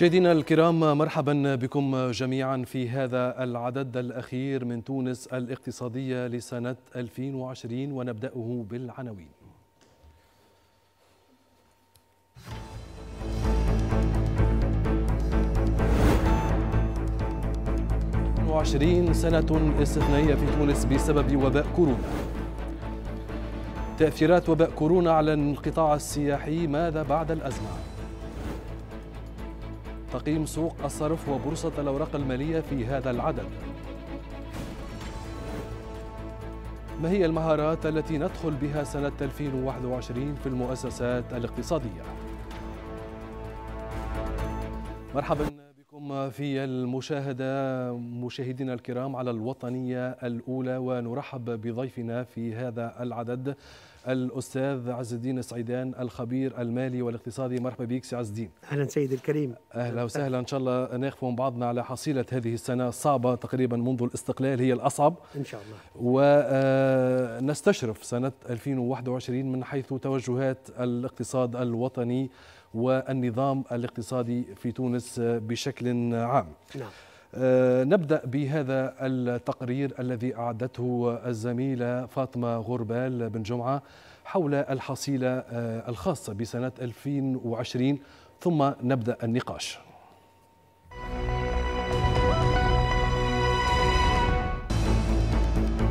مشاهدينا الكرام مرحبا بكم جميعا في هذا العدد الأخير من تونس الاقتصادية لسنة 2020 ونبدأه بالعناوين وعشرين سنة استثنائية في تونس بسبب وباء كورونا تأثيرات وباء كورونا على القطاع السياحي ماذا بعد الأزمة؟ تقييم سوق الصرف وبورصة الأوراق المالية في هذا العدد ما هي المهارات التي ندخل بها سنة 2021 في المؤسسات الاقتصادية؟ مرحبا بكم في المشاهدة مشاهدينا الكرام على الوطنية الأولى ونرحب بضيفنا في هذا العدد الاستاذ عز الدين السعيدان الخبير المالي والاقتصادي مرحبا بك سي عز الدين اهلا سيدي الكريم اهلا وسهلا ان شاء الله ناخذ من بعضنا على حصيله هذه السنه الصعبه تقريبا منذ الاستقلال هي الاصعب ان شاء الله ونستشرف آه، سنه 2021 من حيث توجهات الاقتصاد الوطني والنظام الاقتصادي في تونس بشكل عام نعم آه، نبدأ بهذا التقرير الذي أعدته الزميلة فاطمة غربال بن جمعة حول الحصيلة آه، الخاصة بسنة 2020 ثم نبدأ النقاش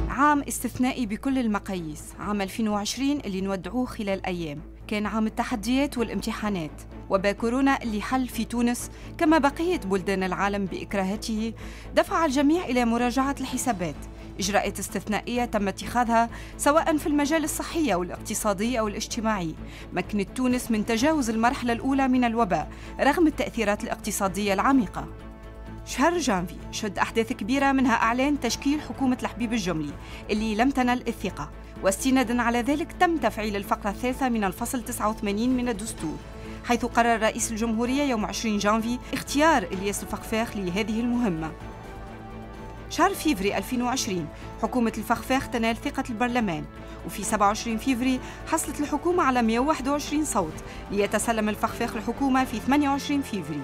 عام استثنائي بكل المقاييس عام 2020 اللي نودعوه خلال أيام كان عام التحديات والامتحانات وباكورونا حل في تونس كما بقية بلدان العالم بإكراهته دفع الجميع إلى مراجعة الحسابات إجراءات استثنائية تم اتخاذها سواء في المجال الصحي أو الاقتصادي أو الاجتماعي مكنت تونس من تجاوز المرحلة الأولى من الوباء رغم التأثيرات الاقتصادية العميقة شهر جانفي شد أحداث كبيرة منها إعلان تشكيل حكومة الحبيب الجملي اللي لم تنل الثقة واستنادا على ذلك تم تفعيل الفقرة الثالثة من الفصل 89 من الدستور حيث قرر رئيس الجمهورية يوم 20 جانفي اختيار إلياس الفخفاخ لهذه المهمة شهر فيفري 2020 حكومة الفخفاخ تنال ثقة البرلمان وفي 27 فيفري حصلت الحكومة على 121 صوت ليتسلم الفخفاخ الحكومة في 28 فيفري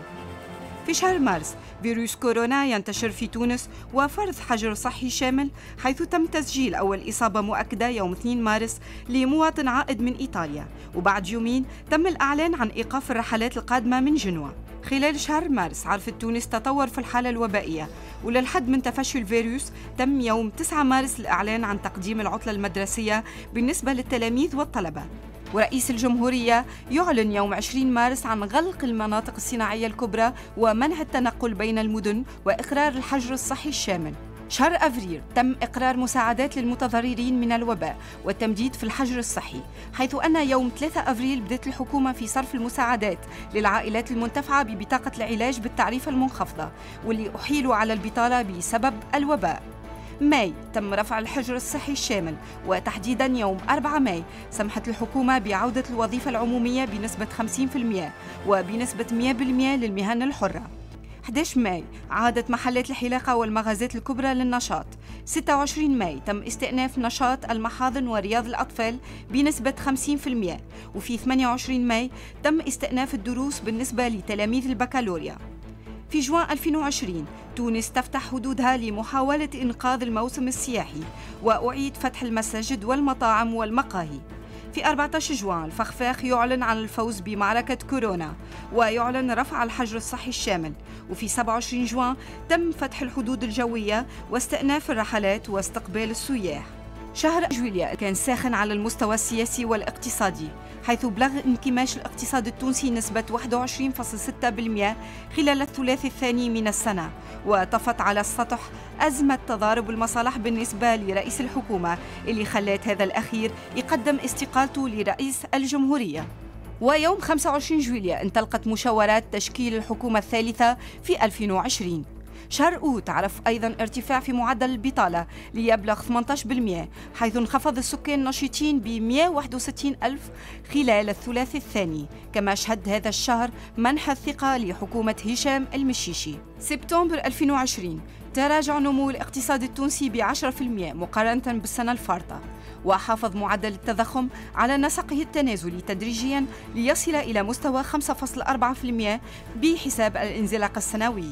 في شهر مارس فيروس كورونا ينتشر في تونس وفرض حجر صحي شامل حيث تم تسجيل أول إصابة مؤكدة يوم 2 مارس لمواطن عائد من إيطاليا وبعد يومين تم الإعلان عن إيقاف الرحلات القادمة من جنوة خلال شهر مارس عرفت تونس تطور في الحالة الوبائية وللحد من تفشي الفيروس تم يوم 9 مارس الإعلان عن تقديم العطلة المدرسية بالنسبة للتلاميذ والطلبة ورئيس الجمهورية يعلن يوم 20 مارس عن غلق المناطق الصناعية الكبرى ومنع التنقل بين المدن وإقرار الحجر الصحي الشامل شهر أفريل تم إقرار مساعدات للمتضررين من الوباء والتمديد في الحجر الصحي حيث أن يوم 3 أفريل بدأت الحكومة في صرف المساعدات للعائلات المنتفعة ببطاقة العلاج بالتعريفة المنخفضة واللي أحيلوا على البطالة بسبب الوباء ماي تم رفع الحجر الصحي الشامل وتحديدا يوم 4 ماي سمحت الحكومة بعودة الوظيفة العمومية بنسبة 50% وبنسبة 100% للمهن الحرة 11 ماي عادت محلات الحلاقة والمغازات الكبرى للنشاط 26 ماي تم استئناف نشاط المحاضن ورياض الأطفال بنسبة 50% وفي 28 ماي تم استئناف الدروس بالنسبة لتلاميذ البكالوريا في جوان 2020 تونس تفتح حدودها لمحاولة إنقاذ الموسم السياحي وأعيد فتح المساجد والمطاعم والمقاهي في 14 جوان الفخفاخ يعلن عن الفوز بمعركة كورونا ويعلن رفع الحجر الصحي الشامل وفي 27 جوان تم فتح الحدود الجوية واستئناف الرحلات واستقبال السياح شهر جوليا كان ساخن على المستوى السياسي والاقتصادي حيث بلغ انكماش الاقتصاد التونسي نسبة 21.6% خلال الثلاث الثاني من السنة وطفت على السطح أزمة تضارب المصالح بالنسبة لرئيس الحكومة اللي خلات هذا الأخير يقدم استقالته لرئيس الجمهورية ويوم 25 جوليا انطلقت مشاورات تشكيل الحكومة الثالثة في 2020 شهر أوت تعرف أيضا ارتفاع في معدل البطالة ليبلغ 18% حيث انخفض السكان النشيطين ب 161 ألف خلال الثلاث الثاني كما شهد هذا الشهر منح الثقة لحكومة هشام المشيشي سبتمبر 2020 تراجع نمو الاقتصاد التونسي ب 10% مقارنة بالسنة الفارطة وحافظ معدل التضخم على نسقه التنازلي تدريجيا ليصل إلى مستوى 5.4% بحساب الانزلاق السنوي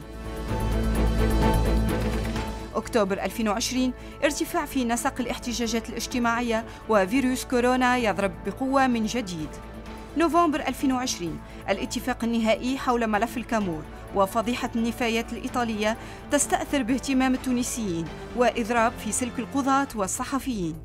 أكتوبر 2020 ارتفاع في نسق الاحتجاجات الاجتماعية وفيروس كورونا يضرب بقوة من جديد نوفمبر 2020 الاتفاق النهائي حول ملف الكامور وفضيحة النفايات الإيطالية تستأثر باهتمام التونسيين وإضراب في سلك القضاة والصحفيين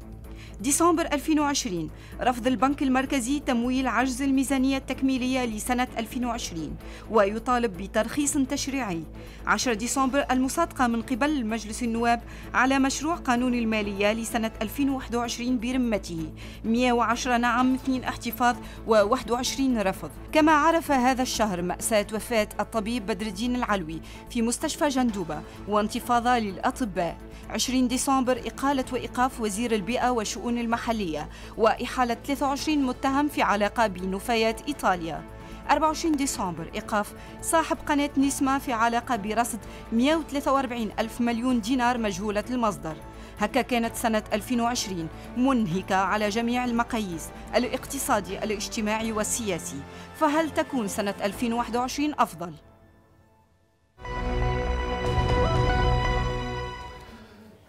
ديسمبر 2020 رفض البنك المركزي تمويل عجز الميزانية التكميلية لسنة 2020 ويطالب بترخيص تشريعي 10 ديسمبر المصادقة من قبل مجلس النواب على مشروع قانون المالية لسنة 2021 برمته 110 نعم 2 احتفاظ و21 رفض كما عرف هذا الشهر مأساة وفاة الطبيب بدر الدين العلوي في مستشفى جندوبة وانتفاضة للأطباء 20 ديسمبر إقالة وإيقاف وزير البيئة وشؤون الشؤون المحلية وإحالة 23 متهم في علاقة بنفايات إيطاليا 24 ديسمبر إيقاف صاحب قناة نسمة في علاقة برصد 143 ألف مليون دينار مجهولة المصدر هكا كانت سنة 2020 منهكة على جميع المقاييس الاقتصادي الاجتماعي والسياسي فهل تكون سنة 2021 أفضل؟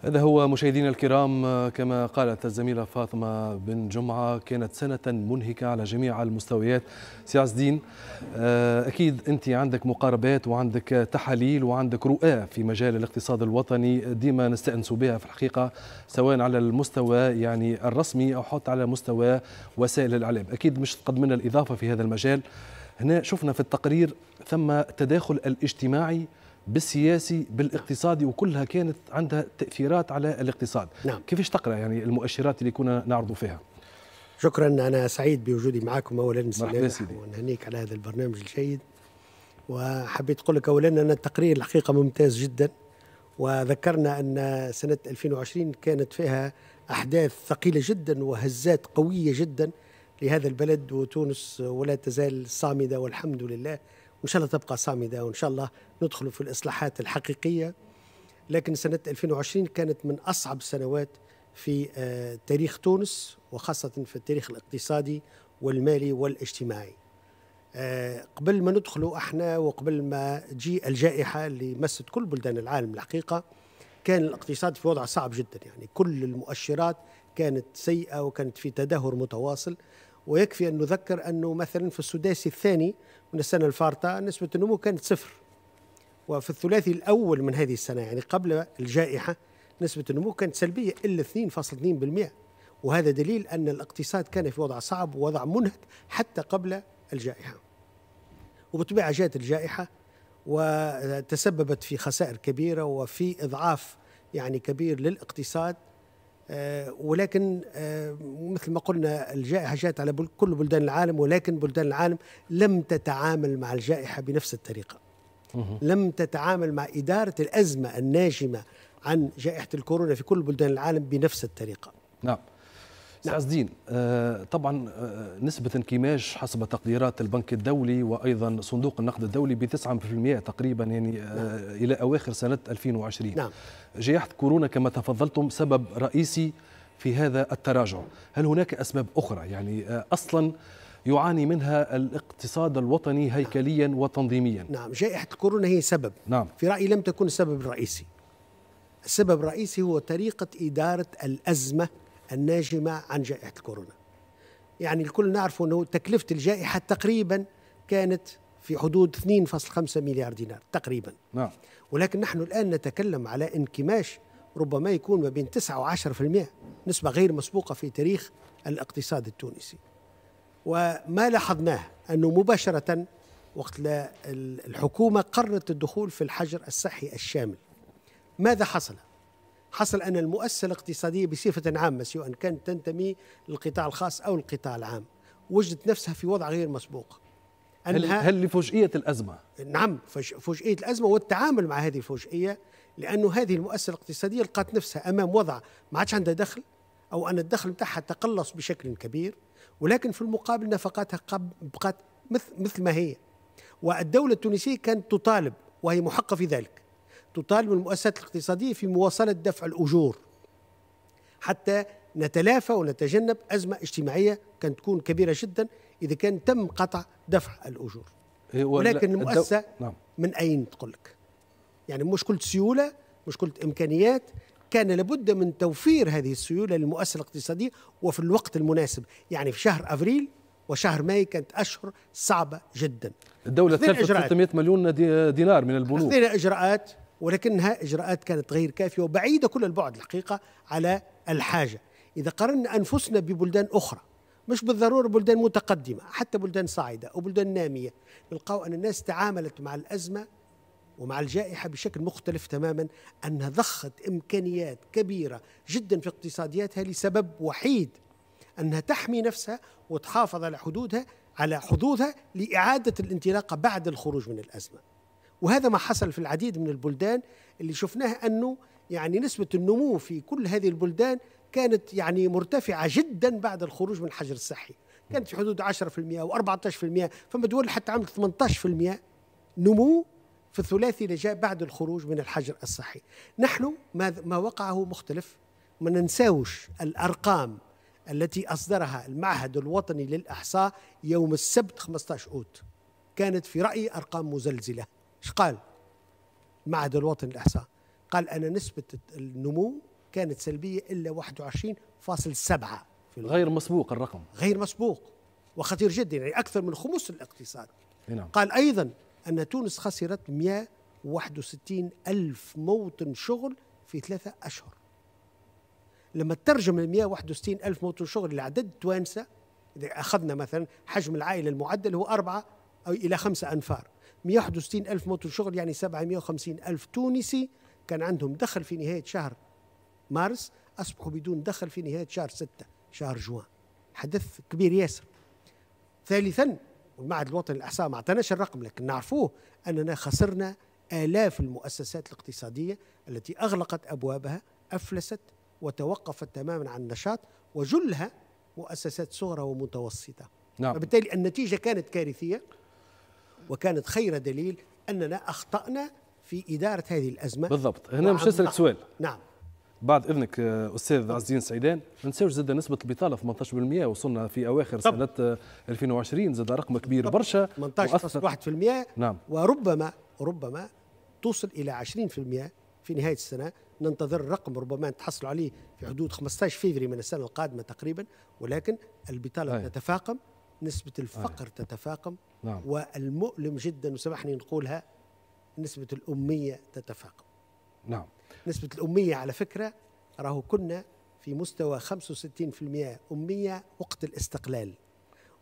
هذا هو مشاهدينا الكرام كما قالت الزميلة فاطمة بن جمعة كانت سنة منهكة على جميع المستويات سي عز الدين آه، أكيد أنت عندك مقاربات وعندك تحاليل وعندك رؤى في مجال الاقتصاد الوطني ديما نستأنس بها في الحقيقة سواء على المستوى يعني الرسمي أو حتى على مستوى وسائل الإعلام أكيد مش قدمنا الإضافة في هذا المجال هنا شفنا في التقرير ثم تداخل الاجتماعي بالسياسي بالاقتصادي وكلها كانت عندها تاثيرات على الاقتصاد نعم. كيفاش تقرا يعني المؤشرات اللي كنا نعرضوا فيها شكرا انا سعيد بوجودي معكم اولا ونهنيك على هذا البرنامج الجيد وحبيت اقول لك اولا ان التقرير الحقيقه ممتاز جدا وذكرنا ان سنه 2020 كانت فيها احداث ثقيله جدا وهزات قويه جدا لهذا البلد وتونس ولا تزال صامده والحمد لله وإن شاء الله تبقى صامدة وإن شاء الله ندخل في الإصلاحات الحقيقية لكن سنة 2020 كانت من أصعب السنوات في آه، تاريخ تونس وخاصة في التاريخ الاقتصادي والمالي والاجتماعي آه، قبل ما ندخلوا احنا وقبل ما جي الجائحة اللي مست كل بلدان العالم الحقيقة كان الاقتصاد في وضع صعب جدا يعني كل المؤشرات كانت سيئة وكانت في تدهور متواصل ويكفي أن نذكر أنه مثلا في السداسي الثاني من السنة الفارطة نسبة النمو كانت صفر وفي الثلاثي الأول من هذه السنة يعني قبل الجائحة نسبة النمو كانت سلبية إلا 2.2% وهذا دليل أن الاقتصاد كان في وضع صعب ووضع منهك حتى قبل الجائحة وبالطبيعة جاءت الجائحة وتسببت في خسائر كبيرة وفي إضعاف يعني كبير للاقتصاد آه، ولكن آه، مثل ما قلنا الجائحة جاءت على كل بلدان العالم ولكن بلدان العالم لم تتعامل مع الجائحة بنفس الطريقة لم تتعامل مع إدارة الأزمة الناجمة عن جائحة الكورونا في كل بلدان العالم بنفس الطريقة نعم نعم. استاذ دين آه، طبعا آه، نسبه انكماش حسب تقديرات البنك الدولي وايضا صندوق النقد الدولي ب 9% تقريبا يعني آه، نعم. الى اواخر سنه 2020 نعم. جائحه كورونا كما تفضلتم سبب رئيسي في هذا التراجع هل هناك اسباب اخرى يعني اصلا يعاني منها الاقتصاد الوطني هيكليا وتنظيميا نعم جائحة كورونا هي سبب نعم. في رأيي لم تكن السبب الرئيسي السبب الرئيسي هو طريقة إدارة الأزمة الناجمة عن جائحة كورونا يعني الكل نعرف أنه تكلفة الجائحة تقريبا كانت في حدود 2.5 مليار دينار تقريبا نعم. ولكن نحن الآن نتكلم على انكماش ربما يكون ما بين 9 و10% نسبة غير مسبوقة في تاريخ الاقتصاد التونسي وما لاحظناه أنه مباشرة وقت الحكومة قررت الدخول في الحجر الصحي الشامل ماذا حصل؟ حصل أن المؤسسة الاقتصادية بصفة عامة سواء كانت تنتمي للقطاع الخاص أو القطاع العام وجدت نفسها في وضع غير مسبوق أنها هل, هل لفجئية الأزمة؟ نعم فجئية الأزمة والتعامل مع هذه الفجئية لأنه هذه المؤسسة الاقتصادية لقات نفسها أمام وضع ما عادش عندها دخل أو أن الدخل بتاعها تقلص بشكل كبير ولكن في المقابل نفقاتها بقات مثل ما هي والدولة التونسية كانت تطالب وهي محقة في ذلك تطالب المؤسسات الاقتصادية في مواصلة دفع الأجور حتى نتلافى ونتجنب أزمة اجتماعية كانت تكون كبيرة جدا إذا كان تم قطع دفع الأجور إيه، ولكن المؤسسة نعم. من أين تقول لك يعني مشكلة سيولة مشكلة إمكانيات كان لابد من توفير هذه السيولة للمؤسسة الاقتصادية وفي الوقت المناسب يعني في شهر أفريل وشهر ماي كانت أشهر صعبة جدا الدولة تلفت 300 مليون دينار من البنوك أخذنا إجراءات ولكنها إجراءات كانت غير كافية وبعيدة كل البعد الحقيقة على الحاجة إذا قارنا أنفسنا ببلدان أخرى مش بالضرورة بلدان متقدمة حتى بلدان صاعدة أو بلدان نامية نلقاو أن الناس تعاملت مع الأزمة ومع الجائحة بشكل مختلف تماما أنها ضخت إمكانيات كبيرة جدا في اقتصادياتها لسبب وحيد أنها تحمي نفسها وتحافظ على حدودها على حظوظها لإعادة الانطلاقة بعد الخروج من الأزمة وهذا ما حصل في العديد من البلدان اللي شفناه أنه يعني نسبة النمو في كل هذه البلدان كانت يعني مرتفعة جدا بعد الخروج من الحجر الصحي كانت في حدود 10% و14% فما دول حتى عملت 18% نمو في الثلاثي اللي جاء بعد الخروج من الحجر الصحي نحن ما وقعه مختلف ما ننساوش الأرقام التي أصدرها المعهد الوطني للإحصاء يوم السبت 15 أوت كانت في رأيي أرقام مزلزلة ايش قال معهد الوطني للاحصاء قال ان نسبه النمو كانت سلبيه الا 21.7 غير مسبوق الرقم غير مسبوق وخطير جدا يعني اكثر من خمس الاقتصاد نعم. قال ايضا ان تونس خسرت 161 الف موطن شغل في ثلاثة اشهر لما تترجم ال 161 الف موطن شغل لعدد توانسه اذا اخذنا مثلا حجم العائله المعدل هو اربعه او الى خمسه انفار 161 ألف مطر شغل يعني 750 ألف تونسي كان عندهم دخل في نهاية شهر مارس أصبحوا بدون دخل في نهاية شهر ستة شهر جوان حدث كبير ياسر ثالثا والمعهد الوطني للإحصاء ما اعطيناش الرقم لكن نعرفوه أننا خسرنا آلاف المؤسسات الاقتصادية التي أغلقت أبوابها أفلست وتوقفت تماما عن النشاط وجلها مؤسسات صغرى ومتوسطة نعم. وبالتالي النتيجة كانت كارثية وكانت خير دليل أننا أخطأنا في إدارة هذه الأزمة بالضبط هنا مش نعم، نسألك نعم. سؤال نعم بعد اذنك آه، استاذ عز الدين سعيدان ما نساوش زاد نسبه البطاله 18% وصلنا في اواخر طب. سنه 2020 آه، زاد رقم كبير طب. برشا 18.1% نعم وربما ربما توصل الى 20% في نهايه السنه ننتظر رقم ربما نتحصل عليه في حدود 15 فيفري من السنه القادمه تقريبا ولكن البطاله هي. تتفاقم نسبة أيوة. الفقر آه. تتفاقم نعم. والمؤلم جدا وسامحني نقولها نسبة الأمية تتفاقم نعم نسبة الأمية على فكرة راه كنا في مستوى 65% أمية وقت الاستقلال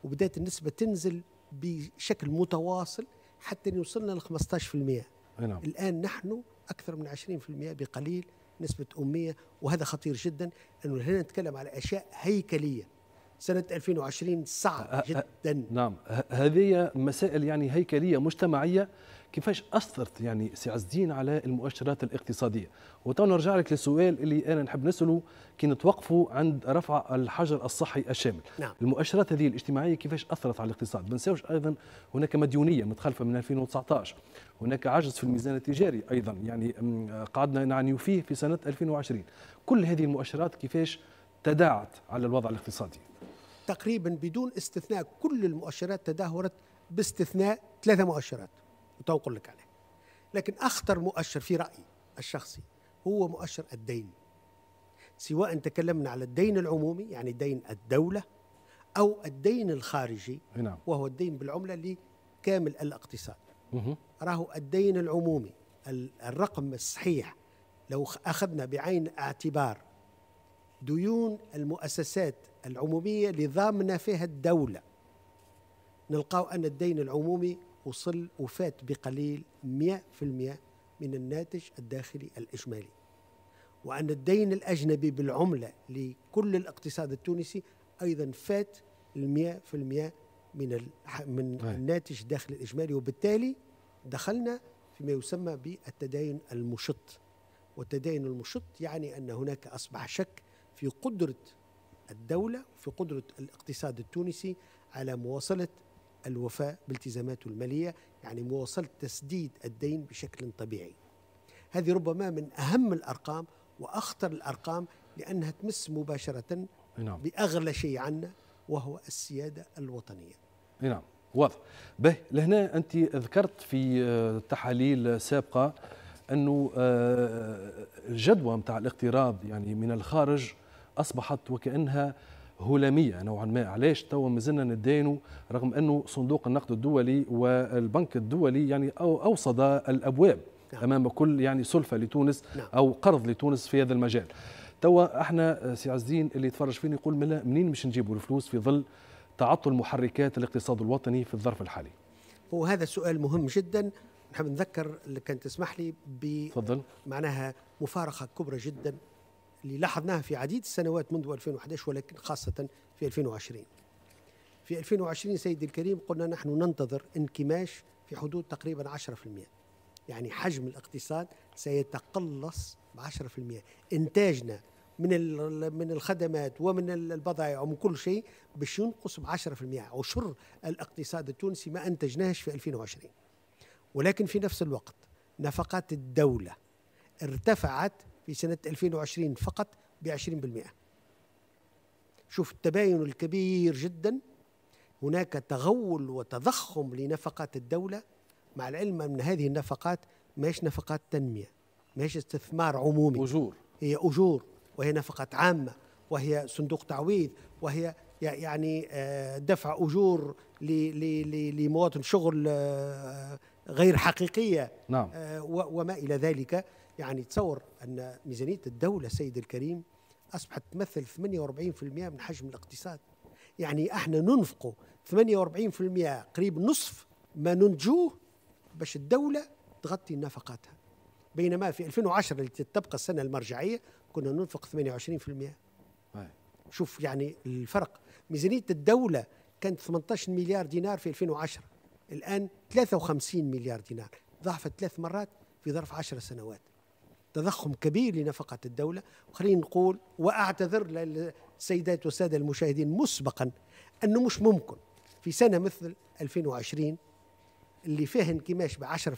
وبدأت النسبة تنزل بشكل متواصل حتى وصلنا ل 15% نعم. الآن نحن أكثر من 20% بقليل نسبة أمية وهذا خطير جدا أنه هنا نتكلم على أشياء هيكلية سنة 2020 صعب أه، أه، جدا نعم هذه مسائل يعني هيكلية مجتمعية كيفاش أثرت يعني سي عز الدين على المؤشرات الاقتصادية وتو نرجع لك للسؤال اللي أنا نحب نسأله كي نتوقفوا عند رفع الحجر الصحي الشامل نعم. المؤشرات هذه الاجتماعية كيفاش أثرت على الاقتصاد ما نساوش أيضا هناك مديونية متخلفة من 2019 هناك عجز في الميزان التجاري أيضا يعني قعدنا نعني فيه في سنة 2020 كل هذه المؤشرات كيفاش تداعت على الوضع الاقتصادي تقريبا بدون استثناء كل المؤشرات تدهورت باستثناء ثلاثة مؤشرات وتنقل لك عليه لكن أخطر مؤشر في رأيي الشخصي هو مؤشر الدين سواء تكلمنا على الدين العمومي يعني دين الدولة أو الدين الخارجي نعم. وهو الدين بالعملة لكامل الاقتصاد راهو الدين العمومي الرقم الصحيح لو أخذنا بعين اعتبار ديون المؤسسات العمومية اللي فيها الدولة نلقاو أن الدين العمومي وصل وفات بقليل 100% من الناتج الداخلي الإجمالي وأن الدين الأجنبي بالعملة لكل الاقتصاد التونسي أيضا فات 100% من المئة من من طيب. الناتج الداخلي الإجمالي وبالتالي دخلنا فيما يسمى بالتدين المشط والتدين المشط يعني أن هناك أصبح شك في قدرة الدولة وفي قدرة الاقتصاد التونسي على مواصلة الوفاء بالتزاماته المالية يعني مواصلة تسديد الدين بشكل طبيعي هذه ربما من أهم الأرقام وأخطر الأرقام لأنها تمس مباشرة نعم. بأغلى شيء عنا وهو السيادة الوطنية نعم واضح به لهنا أنت ذكرت في آه، تحاليل سابقة أنه آه، الجدوى متاع الاقتراض يعني من الخارج اصبحت وكانها هلاميه نوعا ما علاش توا مازلنا نتداينوا رغم انه صندوق النقد الدولي والبنك الدولي يعني أو اوصد الابواب نعم. امام كل يعني سلفه لتونس نعم. او قرض لتونس في هذا المجال توا احنا سي عز الدين اللي يتفرج فينا يقول ملا منين مش نجيبوا الفلوس في ظل تعطل محركات الاقتصاد الوطني في الظرف الحالي وهذا سؤال مهم جدا نحب نذكر اللي كان تسمح لي ب معناها مفارقه كبرى جدا اللي لاحظناها في عديد السنوات منذ 2011 ولكن خاصة في 2020 في 2020 سيد الكريم قلنا نحن ننتظر انكماش في حدود تقريبا 10% يعني حجم الاقتصاد سيتقلص ب 10% انتاجنا من من الخدمات ومن البضائع ومن كل شيء باش ينقص ب 10% عشر الاقتصاد التونسي ما انتجناهش في 2020 ولكن في نفس الوقت نفقات الدولة ارتفعت في سنة 2020 فقط ب 20% شوف التباين الكبير جدا هناك تغول وتضخم لنفقات الدولة مع العلم أن هذه النفقات ماهيش نفقات تنمية ماهيش استثمار عمومي أجور هي أجور وهي نفقات عامة وهي صندوق تعويض وهي يعني آه، دفع أجور لمواطن شغل آه، غير حقيقية نعم آه، وما إلى ذلك يعني تصور أن ميزانية الدولة سيد الكريم أصبحت تمثل 48% من حجم الاقتصاد يعني احنا ننفقوا 48% قريب نصف ما ننتجوه باش الدولة تغطي نفقاتها بينما في 2010 اللي تبقى السنة المرجعية كنا ننفق 28% شوف يعني الفرق ميزانية الدولة كانت 18 مليار دينار في 2010 الآن 53 مليار دينار ضعفت ثلاث مرات في ظرف 10 سنوات تضخم كبير لنفقة الدولة وخلينا نقول وأعتذر للسيدات والسادة المشاهدين مسبقا أنه مش ممكن في سنة مثل 2020 اللي فيها انكماش ب 10%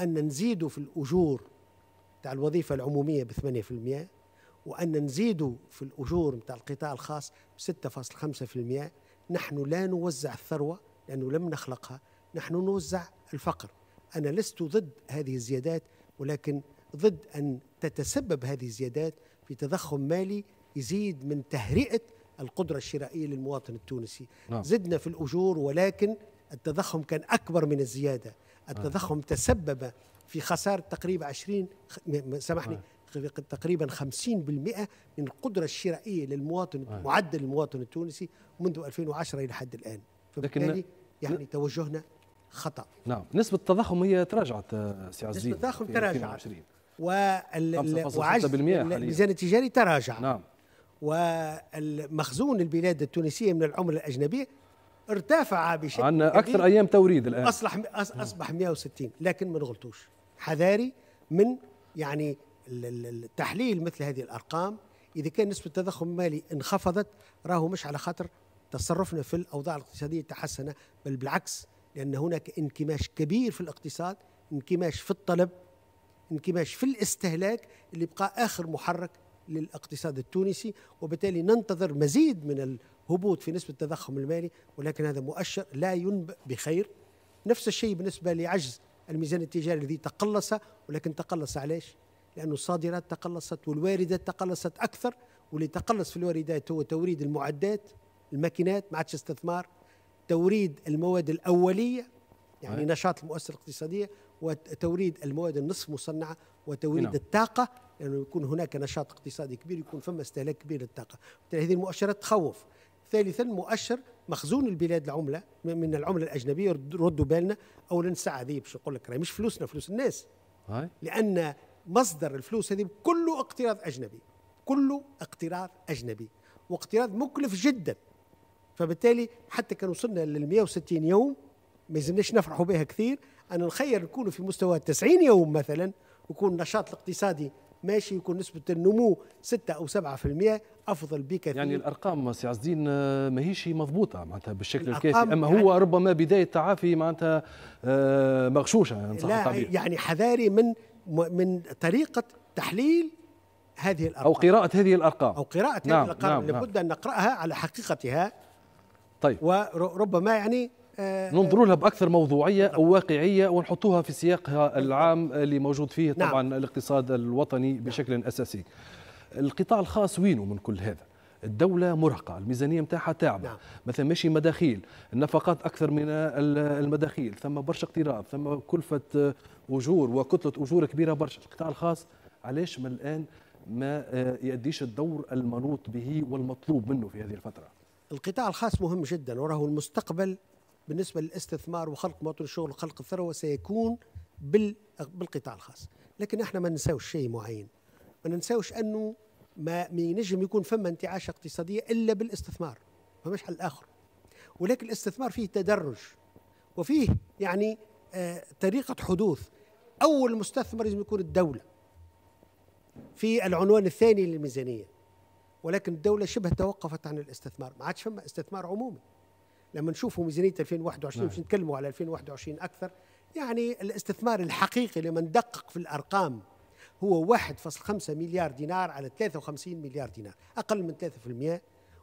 أن نزيدوا في الأجور تاع الوظيفة العمومية ب 8% وأن نزيدوا في الأجور تاع القطاع الخاص ب 6.5% نحن لا نوزع الثروة لأنه لم نخلقها نحن نوزع الفقر أنا لست ضد هذه الزيادات ولكن ضد أن تتسبب هذه الزيادات في تضخم مالي يزيد من تهرئة القدرة الشرائية للمواطن التونسي نعم. زدنا في الأجور ولكن التضخم كان أكبر من الزيادة التضخم نعم. تسبب في خسارة تقريبا 20 سامحني نعم. تقريبا 50% من القدرة الشرائية للمواطن نعم. معدل المواطن التونسي منذ 2010 إلى حد الآن فبالتالي يعني توجهنا خطأ نعم نسبة التضخم هي تراجعت آه، سي عزيز نسبة التضخم تراجعت وعجز الميزان التجاري تراجع نعم ومخزون البلاد التونسيه من العمله الاجنبيه ارتفع بشكل عندنا اكثر ايام توريد الان نعم. اصبح اصبح 160 لكن ما نغلطوش حذاري من يعني التحليل مثل هذه الارقام اذا كان نسبه التضخم المالي انخفضت راهو مش على خاطر تصرفنا في الاوضاع الاقتصاديه تحسن بل بالعكس لان هناك انكماش كبير في الاقتصاد انكماش في الطلب انكماش في الاستهلاك اللي بقى اخر محرك للاقتصاد التونسي وبالتالي ننتظر مزيد من الهبوط في نسبه التضخم المالي ولكن هذا مؤشر لا ينبئ بخير نفس الشيء بالنسبه لعجز الميزان التجاري الذي تقلص ولكن تقلص علاش؟ لأن الصادرات تقلصت والواردات تقلصت أكثر واللي تقلص في الواردات هو توريد المعدات الماكينات ما عادش استثمار توريد المواد الأولية يعني نشاط المؤسسة الاقتصادية وتوريد المواد النصف مصنعه وتوريد نعم. الطاقه لانه يعني يكون هناك نشاط اقتصادي كبير يكون فما استهلاك كبير للطاقه، هذه المؤشرات تخوف. ثالثا مؤشر مخزون البلاد العمله من العمله الاجنبيه ردوا بالنا اولا الساعه هذه باش نقول لك مش فلوسنا فلوس الناس. هاي. لان مصدر الفلوس هذه كله اقتراض اجنبي كله اقتراض اجنبي واقتراض مكلف جدا فبالتالي حتى كان وصلنا لل 160 يوم ما يلزمناش نفرحوا بها كثير انا نخير نكونوا في مستوى 90 يوم مثلا يكون النشاط الاقتصادي ماشي يكون نسبة النمو 6 أو 7% أفضل بكثير يعني الأرقام سي عز الدين آه، ماهيش مضبوطة معناتها بالشكل الكافي أما يعني هو ربما بداية تعافي معناتها آه، مغشوشة يعني صح التعبير يعني حذاري من من طريقة تحليل هذه الأرقام أو قراءة هذه الأرقام أو قراءة نعم هذه الأرقام نعم لابد نعم أن نقرأها على حقيقتها طيب وربما يعني ننظر لها باكثر موضوعيه او واقعيه ونحطوها في سياقها العام اللي موجود فيه نعم. طبعا نعم. الاقتصاد الوطني بشكل اساسي. القطاع الخاص وينه من كل هذا؟ الدولة مرهقة الميزانية متاعها تعبة نعم. ما ثماش مداخيل النفقات أكثر من المداخيل ثم برشا اقتراض ثم كلفة أجور وكتلة أجور كبيرة برشا القطاع الخاص علاش من الآن ما يأديش الدور المنوط به والمطلوب منه في هذه الفترة القطاع الخاص مهم جدا وراه المستقبل بالنسبه للاستثمار وخلق مواطن الشغل وخلق الثروه سيكون بالقطاع الخاص لكن احنا ما ننساوش شيء معين ما ننساوش انه ما ينجم يكون فما انتعاش اقتصاديه الا بالاستثمار فماش حل اخر ولكن الاستثمار فيه تدرج وفيه يعني آه طريقه حدوث اول مستثمر لازم يكون الدوله في العنوان الثاني للميزانيه ولكن الدوله شبه توقفت عن الاستثمار ما عادش فما استثمار عمومي لما نشوفوا ميزانيه 2021 مش نتكلموا على 2021 اكثر يعني الاستثمار الحقيقي لما ندقق في الارقام هو 1.5 مليار دينار على 53 مليار دينار اقل من 3%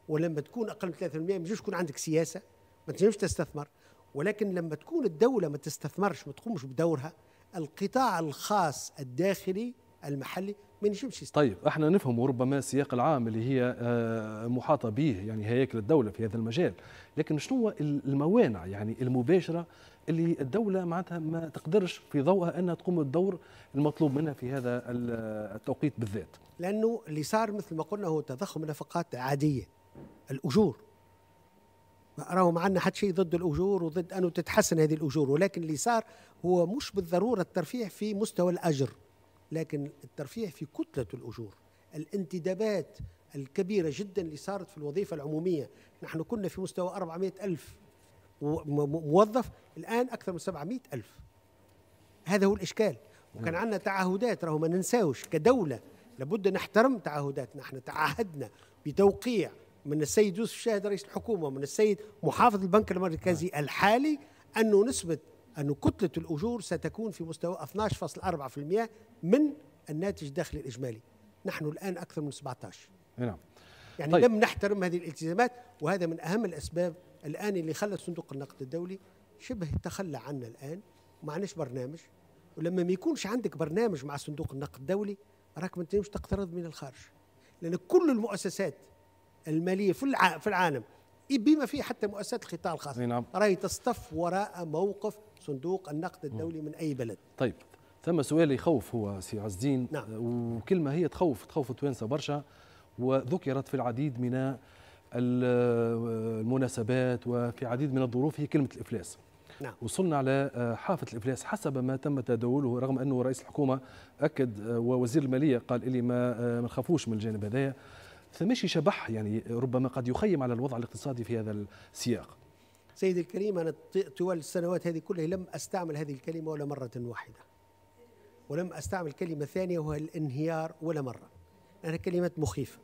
ولما تكون اقل من 3% ما يجوش يكون عندك سياسه ما تنجمش تستثمر ولكن لما تكون الدوله ما تستثمرش ما تقومش بدورها القطاع الخاص الداخلي المحلي ما ينجمش طيب احنا نفهم ربما السياق العام اللي هي آه، محاطه به يعني هياكل الدوله في هذا المجال لكن شنو الموانع يعني المباشره اللي الدوله معناتها ما تقدرش في ضوءها انها تقوم بالدور المطلوب منها في هذا التوقيت بالذات لانه اللي صار مثل ما قلنا هو تضخم نفقات عاديه الاجور راهو ما عندنا حتى شيء ضد الاجور وضد انه تتحسن هذه الاجور ولكن اللي صار هو مش بالضروره الترفيع في مستوى الاجر لكن الترفيه في كتلة الأجور الانتدابات الكبيرة جدا اللي صارت في الوظيفة العمومية نحن كنا في مستوى 400 ألف موظف الآن أكثر من 700 ألف هذا هو الإشكال وكان نعم. عندنا تعهدات راهو ما ننساوش كدولة لابد نحترم تعهداتنا احنا تعهدنا بتوقيع من السيد يوسف الشاهد رئيس الحكومة ومن السيد محافظ البنك المركزي نعم. الحالي أنه نسبة أن كتلة الأجور ستكون في مستوى 12.4% من الناتج الداخلي الإجمالي نحن الآن أكثر من 17 نعم يعني طيب. لم نحترم هذه الالتزامات وهذا من أهم الأسباب الآن اللي خلت صندوق النقد الدولي شبه تخلى عنا الآن وما عندناش برنامج ولما ما يكونش عندك برنامج مع صندوق النقد الدولي راك ما تنجمش تقترض من الخارج لأن كل المؤسسات المالية في العالم بما فيه حتى مؤسسات القطاع الخاص نعم. راهي تصطف وراء موقف صندوق النقد الدولي من اي بلد طيب ثم سؤال يخوف هو سي عز الدين نعم. وكلمه هي تخوف تخوف التوانسه برشا وذكرت في العديد من المناسبات وفي عديد من الظروف هي كلمه الافلاس نعم. وصلنا على آه، حافة الإفلاس حسب ما تم تداوله رغم أنه رئيس الحكومة أكد آه، ووزير المالية قال لي آه، ما نخافوش من الجانب هذايا فماشي شبح يعني ربما قد يخيم على الوضع الاقتصادي في هذا السياق سيد الكريم أنا طوال السنوات هذه كلها لم أستعمل هذه الكلمة ولا مرة واحدة ولم أستعمل كلمة ثانية وهي الانهيار ولا مرة لأنها كلمات مخيفة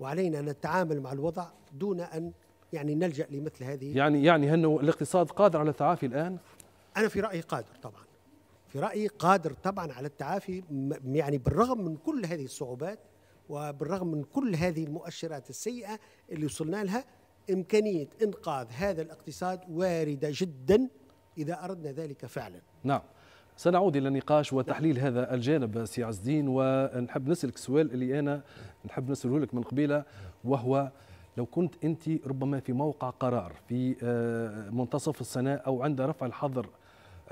وعلينا أن نتعامل مع الوضع دون أن يعني نلجأ لمثل هذه يعني يعني أنه الاقتصاد قادر على التعافي الآن؟ أنا في رأيي قادر طبعا في رأيي قادر طبعا على التعافي يعني بالرغم من كل هذه الصعوبات وبالرغم من كل هذه المؤشرات السيئة اللي وصلنا لها إمكانية إنقاذ هذا الاقتصاد واردة جدا إذا أردنا ذلك فعلا نعم سنعود الى النقاش وتحليل هذا الجانب سي عز الدين ونحب نسالك السؤال اللي انا نحب نساله لك من قبيله وهو لو كنت انت ربما في موقع قرار في آه، منتصف السنه او عند رفع الحظر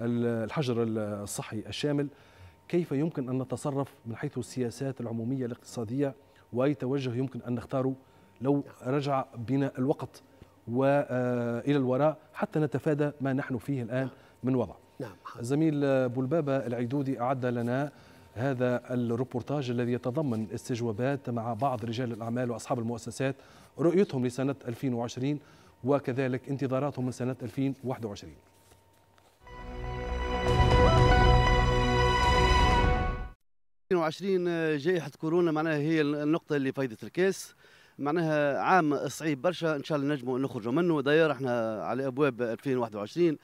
الحجر الصحي الشامل كيف يمكن ان نتصرف من حيث السياسات العموميه الاقتصاديه واي توجه يمكن ان نختاره لو رجع بنا الوقت والى آه، الوراء حتى نتفادى ما نحن فيه الان نعم. من وضع نعم الزميل بولبابه العيدودي اعد لنا هذا الروبورتاج الذي يتضمن استجوابات مع بعض رجال الاعمال واصحاب المؤسسات رؤيتهم لسنه 2020 وكذلك انتظاراتهم من سنه 2021 2020 جائحة كورونا معناها هي النقطة اللي فايدة الكاس معناها عام صعيب برشا ان شاء الله نجموا نخرجوا منه داير احنا على ابواب 2021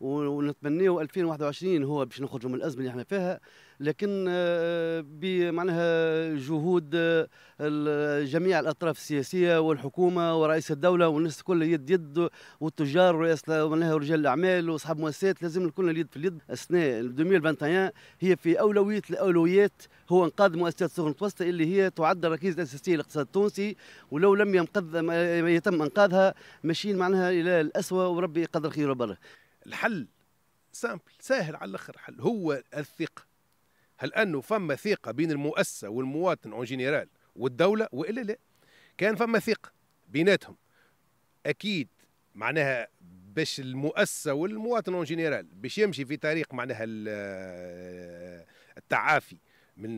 ونتمنيو 2021 هو باش نخرجوا من الازمه اللي احنا فيها لكن آه، بمعناها جهود آه، جميع الاطراف السياسيه والحكومه ورئيس الدوله والناس الكل يد يد والتجار معناها رجال الاعمال واصحاب مؤسسات لازم الكل اليد في اليد اثناء 2021 هي في اولويه الاولويات هو انقاذ مؤسسات الصغر المتوسطه اللي هي تعد الركيزه الاساسيه للاقتصاد التونسي ولو لم ينقذ يتم انقاذها ماشيين معناها الى الاسوء وربي قدر خير وبره الحل سامبل ساهل على الاخر حل هو الثقه هل انه فما ثقه بين المؤسسه والمواطن اون جينيرال والدوله والا لا كان فما ثقه بيناتهم اكيد معناها باش المؤسسه والمواطن اون جينيرال باش يمشي في طريق معناها التعافي من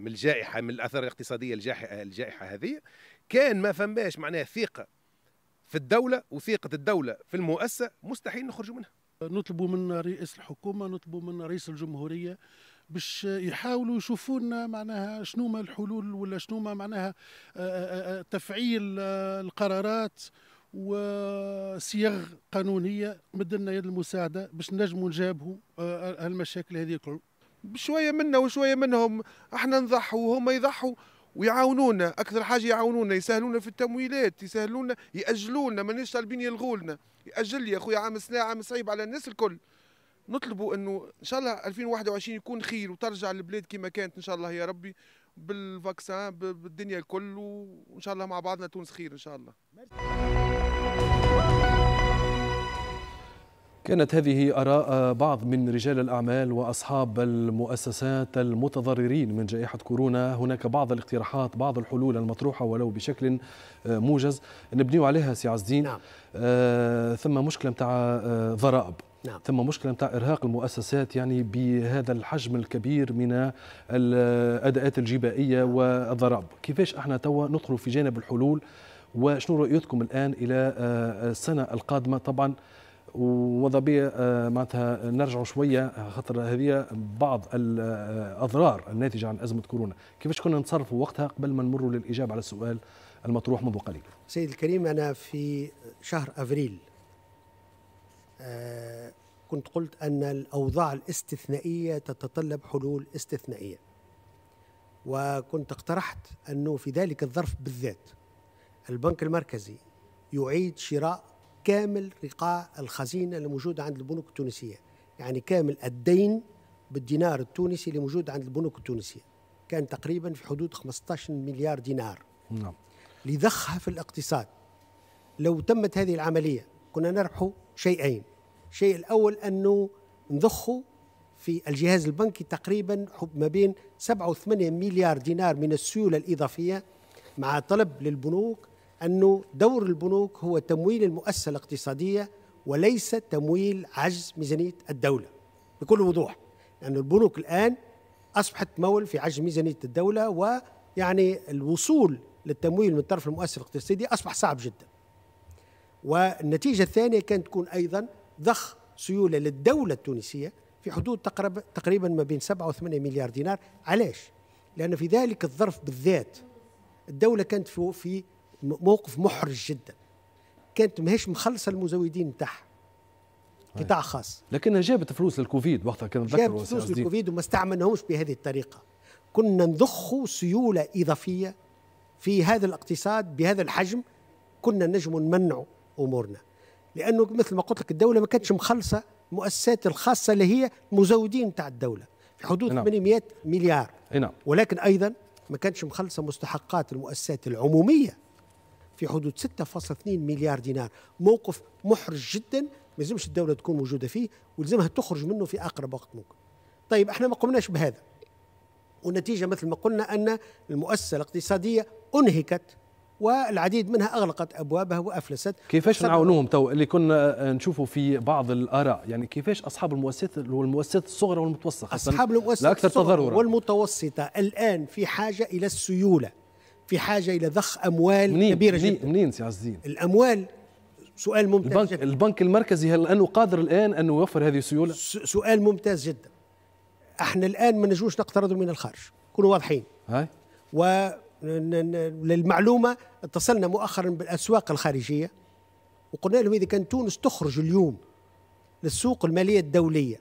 من الجائحه من الاثار الاقتصاديه الجائحه الجائحه هذه كان ما فماش معناها ثقه في الدوله وثقه الدوله في المؤسسه مستحيل نخرجوا منها نطلبوا من رئيس الحكومه نطلبوا من رئيس الجمهوريه باش يحاولوا يشوفوا لنا معناها شنو ما الحلول ولا شنو ما معناها آه، آه، آه، تفعيل القرارات وصيغ قانونيه مد لنا يد المساعده باش نجموا نجابهوا المشاكل هذه الكل بشويه منا وشويه منهم احنا نضحوا وهم يضحوا ويعاونونا اكثر حاجه يعاونونا يسهلونا في التمويلات يسهلونا ياجلونا مانيش طالبين يلغولنا ياجل لي يا خويا عام سنه عام صعيب على الناس الكل نطلبوا انه ان شاء الله 2021 يكون خير وترجع البلاد كما كانت ان شاء الله يا ربي بالفاكسان بالدنيا الكل وان شاء الله مع بعضنا تونس خير ان شاء الله كانت هذه آراء بعض من رجال الأعمال وأصحاب المؤسسات المتضررين من جائحة كورونا هناك بعض الاقتراحات بعض الحلول المطروحة ولو بشكل موجز نبنيو عليها سي عز الدين نعم. آه ثم مشكلة نتاع آه، ضرائب نعم. ثم مشكله نتاع ارهاق المؤسسات يعني بهذا الحجم الكبير من الاداءات الجبائيه والضرب كيفاش احنا توا ندخلوا في جانب الحلول وشنو رؤيتكم الان الى آه، السنه القادمه طبعا وضبية آه، معناتها نرجع شويه خاطر هذه بعض الاضرار آه، الناتجه عن ازمه كورونا كيفاش كنا نتصرفوا وقتها قبل ما نمروا للاجابه على السؤال المطروح منذ قليل سيد الكريم انا في شهر افريل آه، كنت قلت أن الأوضاع الاستثنائية تتطلب حلول استثنائية وكنت اقترحت أنه في ذلك الظرف بالذات البنك المركزي يعيد شراء كامل رقاع الخزينة الموجودة عند البنوك التونسية يعني كامل الدين بالدينار التونسي اللي موجود عند البنوك التونسية كان تقريبا في حدود 15 مليار دينار نعم لضخها في الاقتصاد لو تمت هذه العملية كنا نربحوا شيئين الشيء الأول أنه نضخوا في الجهاز البنكي تقريبا ما بين 7 و 8 مليار دينار من السيولة الإضافية مع طلب للبنوك أنه دور البنوك هو تمويل المؤسسة الاقتصادية وليس تمويل عجز ميزانية الدولة بكل وضوح لأن البنوك الآن أصبحت تمول في عجز ميزانية الدولة ويعني الوصول للتمويل من طرف المؤسسة الاقتصادية أصبح صعب جدا والنتيجة الثانية كانت تكون أيضا ضخ سيولة للدولة التونسية في حدود تقرب تقريبا ما بين 7 و 8 مليار دينار علاش؟ لأن في ذلك الظرف بالذات الدولة كانت في موقف محرج جدا كانت ماهيش مخلصة المزودين نتاعها قطاع خاص لكنها جابت فلوس للكوفيد وقتها كان نتذكر جابت فلوس للكوفيد وما استعملناهوش بهذه الطريقة كنا نضخ سيولة إضافية في هذا الاقتصاد بهذا الحجم كنا نجم نمنعه امورنا لانه مثل ما قلت لك الدوله ما كانتش مخلصه المؤسسات الخاصه اللي هي مزودين تاع الدوله في حدود 800 نعم. مليار نعم. ولكن ايضا ما كانتش مخلصه مستحقات المؤسسات العموميه في حدود 6.2 مليار دينار موقف محرج جدا ما يلزمش الدوله تكون موجوده فيه ولزمها تخرج منه في اقرب وقت ممكن طيب احنا ما قمناش بهذا والنتيجه مثل ما قلنا ان المؤسسه الاقتصاديه انهكت والعديد منها اغلقت ابوابها وافلست كيفاش نعاونوهم تو اللي كنا آه، نشوفوا في بعض الاراء يعني كيفاش اصحاب المؤسسات والمؤسسات الصغرى والمتوسطه اصحاب المؤسسات الصغرى والمتوسطه الان في حاجه الى السيوله في حاجه الى ضخ اموال منين كبيره منين جدا منين سي عز الدين الاموال سؤال ممتاز البنك جدا. البنك المركزي هل انه قادر الان انه يوفر هذه السيوله سؤال ممتاز جدا احنا الان ما نجوش نقترضوا من الخارج كونوا واضحين هاي و للمعلومة اتصلنا مؤخرا بالأسواق الخارجية وقلنا لهم إذا كان تونس تخرج اليوم للسوق المالية الدولية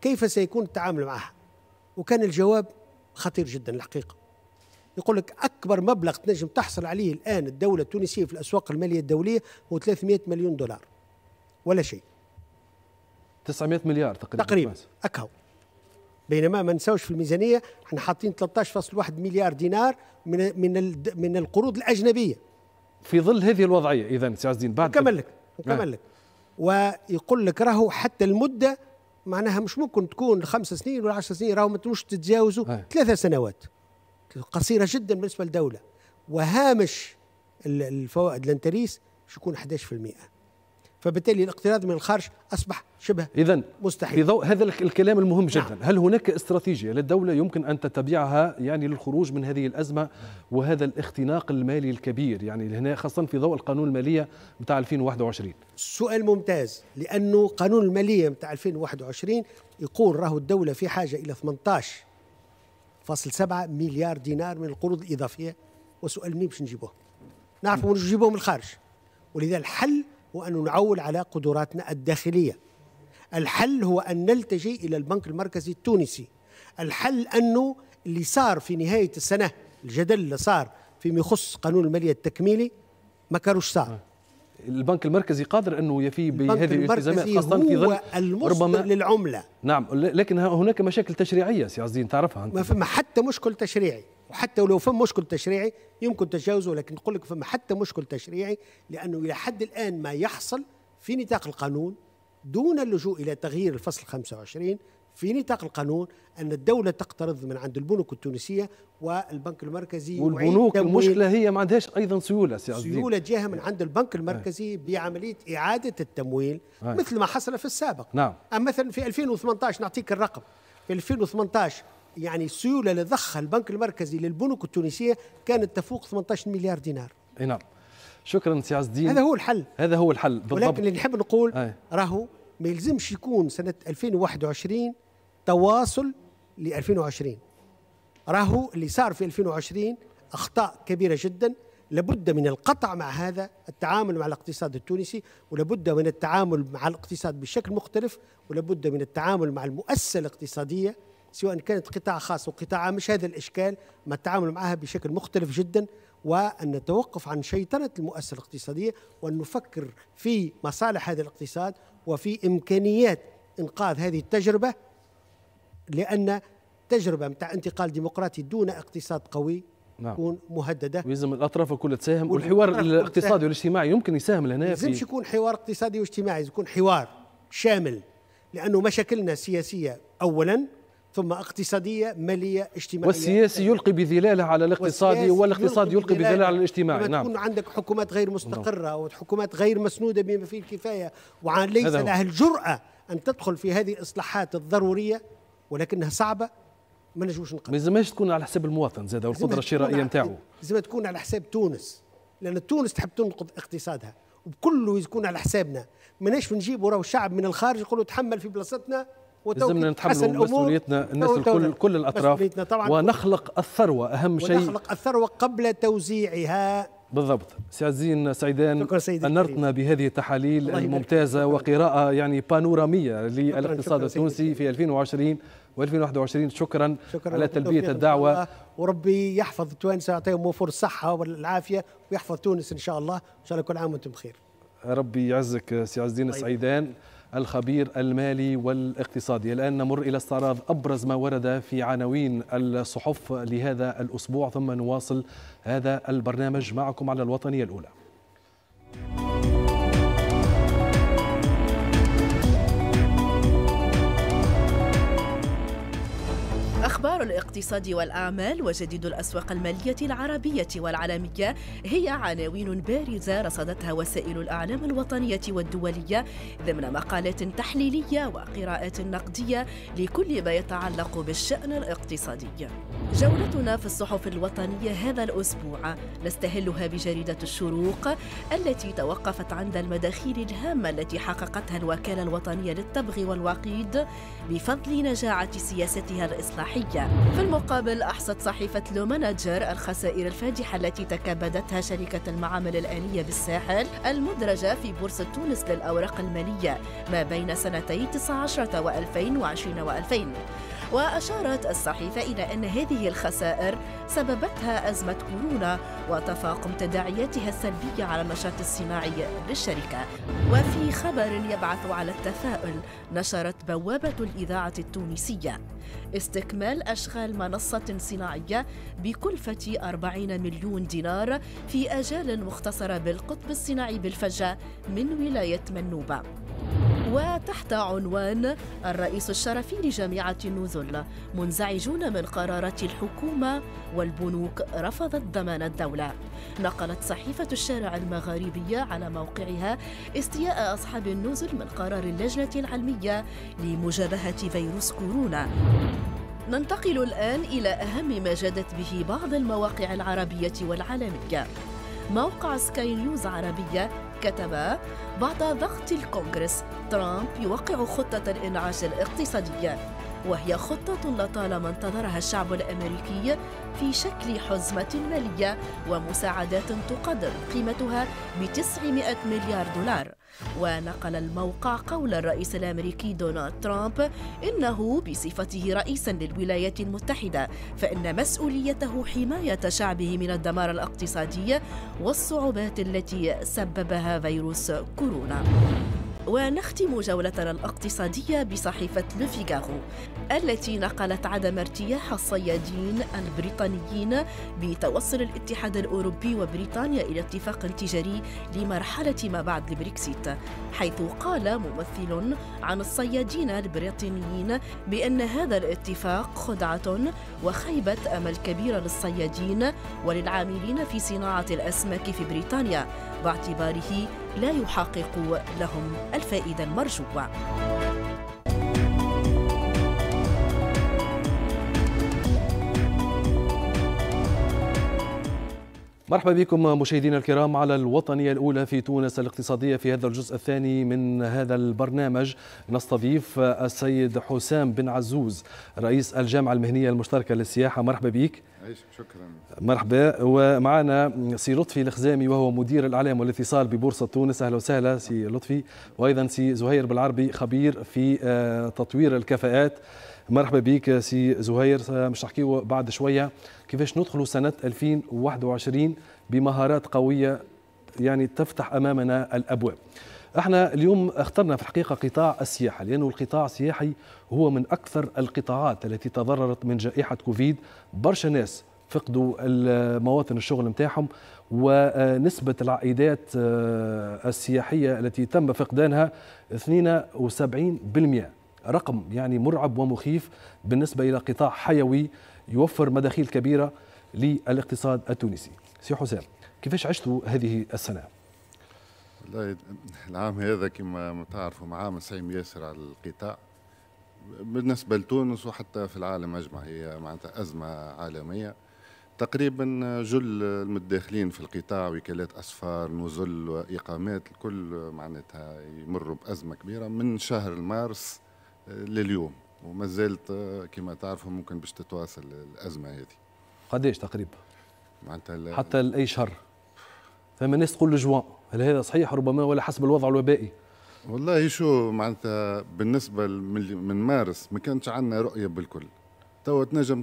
كيف سيكون التعامل معها وكان الجواب خطير جدا الحقيقة يقول لك أكبر مبلغ تنجم تحصل عليه الآن الدولة التونسية في الأسواق المالية الدولية هو 300 مليون دولار ولا شيء 900 مليار تقريبا تقريبا أكهو بينما ما نساوش في الميزانيه احنا حاطين 13.1 مليار دينار من من من القروض الاجنبيه في ظل هذه الوضعيه اذا سي عز الدين بعد نكمل لك نكمل نعم. لك ويقول لك راهو حتى المده معناها مش ممكن تكون خمس سنين ولا 10 سنين راهو ما تتجاوزوا نعم. ثلاثة سنوات قصيرة جدا بالنسبة للدولة وهامش الفوائد لنتريس شكون 11% فبالتالي الاقتراض من الخارج اصبح شبه اذا مستحيل في ضوء هذا الكلام المهم نعم. جدا نعم. هل هناك استراتيجيه للدوله يمكن ان تتبعها يعني للخروج من هذه الازمه وهذا الاختناق المالي الكبير يعني هنا خاصه في ضوء القانون الماليه بتاع 2021 سؤال ممتاز لانه قانون الماليه بتاع 2021 يقول راهو الدوله في حاجه الى 18.7 مليار دينار من القروض الاضافيه وسؤال منين باش نجيبوه نعرفوا نجيبوه من الخارج ولذا الحل هو أن نعول على قدراتنا الداخلية الحل هو أن نلتجئ إلى البنك المركزي التونسي الحل أنه اللي صار في نهاية السنة الجدل اللي صار فيما يخص قانون المالية التكميلي ما كانوش صار البنك المركزي قادر انه يفي بهذه الالتزامات خاصه في ظل ربما للعمله نعم لكن هناك مشاكل تشريعيه سي عزيزين تعرفها انت ما فما حتى مشكل تشريعي وحتى ولو فما مشكل تشريعي يمكن تجاوزه لكن نقول لك فما حتى مشكل تشريعي لانه الى حد الان ما يحصل في نطاق القانون دون اللجوء الى تغيير الفصل 25 في نطاق القانون أن الدولة تقترض من عند البنوك التونسية والبنك المركزي والبنوك المشكلة هي ما عندهاش أيضا سيولة سي سيولة جاها من إيه. عند البنك إيه. المركزي بعملية إعادة التمويل إيه. مثل ما حصل في السابق نعم أما مثلا في 2018 نعطيك الرقم في 2018 يعني السيولة اللي ضخها البنك المركزي للبنوك التونسية كانت تفوق 18 مليار دينار نعم شكرا سي عز الدين هذا هو الحل هذا هو الحل بالضبط ولكن اللي نحب نقول راهو ما يلزمش يكون سنة 2021 تواصل ل 2020 راهو اللي صار في 2020 اخطاء كبيره جدا لابد من القطع مع هذا التعامل مع الاقتصاد التونسي ولابد من التعامل مع الاقتصاد بشكل مختلف ولابد من التعامل مع المؤسسه الاقتصاديه سواء كانت قطاع خاص وقطاع عام مش هذا الاشكال ما التعامل معها بشكل مختلف جدا وان نتوقف عن شيطنه المؤسسه الاقتصاديه وان نفكر في مصالح هذا الاقتصاد وفي امكانيات انقاذ هذه التجربه لان تجربه متاع انتقال ديمقراطي دون اقتصاد قوي نعم. تكون مهدده ويلزم الاطراف الكل تساهم والحوار الاقتصادي والاجتماعي يمكن يساهم لهنا يلزمش يكون حوار اقتصادي واجتماعي يكون حوار شامل لانه مشاكلنا سياسيه اولا ثم اقتصادية مالية اجتماعية والسياسي يلقي بظلاله على الاقتصادي والاقتصادي يلقي بظلاله على الاجتماعي نعم تكون عندك حكومات غير مستقرة نعم. وحكومات غير مسنودة بما فيه الكفاية وليس لها الجرأة أن تدخل في هذه الإصلاحات الضرورية ولكنها صعبه ما نجموش نقدر ما يلزمهاش تكون على حساب المواطن زاد والقدره الشرائيه نتاعو لازم تكون على حساب تونس لان تونس تحب تنقض اقتصادها وبكله يكون على حسابنا ماناش نجيبوا راهو الشعب من الخارج يقولوا تحمل في بلاصتنا لازمنا نتحملوا مسؤوليتنا الناس الكل كل الاطراف ونخلق الثروه اهم شيء ونخلق الثروه قبل توزيعها بالضبط سي عزين سعيدان انرتنا بهذه التحاليل الممتازه وقراءه يعني بانوراميه للاقتصاد التونسي في 2020 و2021 شكرا, شكرا على تلبية الدعوة وربي يحفظ التوانسة يعطيهم وفور الصحة والعافية ويحفظ تونس إن شاء الله إن شاء الله كل عام وأنتم بخير ربي يعزك سي عز الدين طيب. السعيدان الخبير المالي والاقتصادي الآن نمر إلى استعراض أبرز ما ورد في عناوين الصحف لهذا الأسبوع ثم نواصل هذا البرنامج معكم على الوطنية الأولى أخبار الاقتصاد والأعمال وجديد الأسواق المالية العربية والعالمية هي عناوين بارزة رصدتها وسائل الأعلام الوطنية والدولية ضمن مقالات تحليلية وقراءات نقدية لكل ما يتعلق بالشأن الاقتصادي جولتنا في الصحف الوطنية هذا الأسبوع نستهلها بجريدة الشروق التي توقفت عند المداخيل الهامة التي حققتها الوكالة الوطنية للتبغ والوقيد بفضل نجاعة سياستها الإصلاحية الدولية في المقابل أحصت صحيفة لو مانجر الخسائر الفادحة التي تكبدتها شركة المعامل الآلية بالساحل المدرجة في بورصة تونس للأوراق المالية ما بين سنتي 19 و2020 و2000 وأشارت الصحيفة إلى أن هذه الخسائر سببتها أزمة كورونا وتفاقم تداعياتها السلبية على النشاط الصناعي للشركة وفي خبر يبعث على التفاؤل نشرت بوابة الإذاعة التونسية استكمال أشغال منصة صناعية بكلفة 40 مليون دينار في أجال مختصرة بالقطب الصناعي بالفجة من ولاية منوبة وتحت عنوان الرئيس الشرفي لجامعة النزل منزعجون من قرارات الحكومة والبنوك رفضت ضمان الدولة نقلت صحيفة الشارع المغاربية على موقعها استياء أصحاب النزل من قرار اللجنة العلمية لمجابهة فيروس كورونا ننتقل الآن إلى أهم ما جادت به بعض المواقع العربية والعالمية موقع سكاي نيوز عربية كتب بعد ضغط الكونغرس ترامب يوقع خطة الإنعاش الاقتصادية وهي خطة لطالما انتظرها الشعب الأمريكي في شكل حزمة مالية ومساعدات تقدر قيمتها ب 900 مليار دولار ونقل الموقع قول الرئيس الأمريكي دونالد ترامب إنه بصفته رئيسا للولايات المتحدة فإن مسؤوليته حماية شعبه من الدمار الاقتصادي والصعوبات التي سببها فيروس كورونا ونختم جولتنا الاقتصادية بصحيفة لوفيغارو التي نقلت عدم ارتياح الصيادين البريطانيين بتوصل الاتحاد الأوروبي وبريطانيا إلى اتفاق تجاري لمرحلة ما بعد البريكسيت حيث قال ممثل عن الصيادين البريطانيين بأن هذا الاتفاق خدعة وخيبة أمل كبيرة للصيادين وللعاملين في صناعة الأسماك في بريطانيا باعتباره لا يحقق لهم الفائدة المرجوة مرحبا بكم مشاهدينا الكرام على الوطنية الأولى في تونس الاقتصادية في هذا الجزء الثاني من هذا البرنامج نستضيف السيد حسام بن عزوز رئيس الجامعة المهنية المشتركة للسياحة مرحبا بك شكرا مرحبا ومعنا سي لطفي الخزامي وهو مدير الاعلام والاتصال ببورصه تونس اهلا وسهلا سي لطفي وايضا سي زهير بالعربي خبير في آه، تطوير الكفاءات مرحبا بك سي زهير آه، مش نحكيو بعد شويه كيفاش ندخلوا سنه 2021 بمهارات قويه يعني تفتح امامنا الابواب احنا اليوم اخترنا في الحقيقه قطاع السياحه لانه القطاع السياحي هو من اكثر القطاعات التي تضررت من جائحه كوفيد برشا ناس فقدوا مواطن الشغل نتاعهم ونسبة العائدات آه، السياحية التي تم فقدانها 72% رقم يعني مرعب ومخيف بالنسبة إلى قطاع حيوي يوفر مداخيل كبيرة للاقتصاد التونسي سي حسام كيفاش عشتوا هذه السنة؟ والله العام هذا كما تعرفوا عام سيم ياسر على القطاع بالنسبة لتونس وحتى في العالم أجمع هي معناتها أزمة عالمية تقريبا جل المتداخلين في القطاع وكالات أسفار نزل وإقامات الكل معناتها يمروا بأزمة كبيرة من شهر مارس لليوم وما زالت كما تعرفوا ممكن باش تتواصل الأزمة هذه قداش تقريبا؟ معناتها حتى لأي شهر؟ فما ناس تقول جوان هل هذا صحيح ربما ولا حسب الوضع الوبائي والله شو معناتها بالنسبة من مارس ما كانتش عندنا رؤية بالكل توا تنجم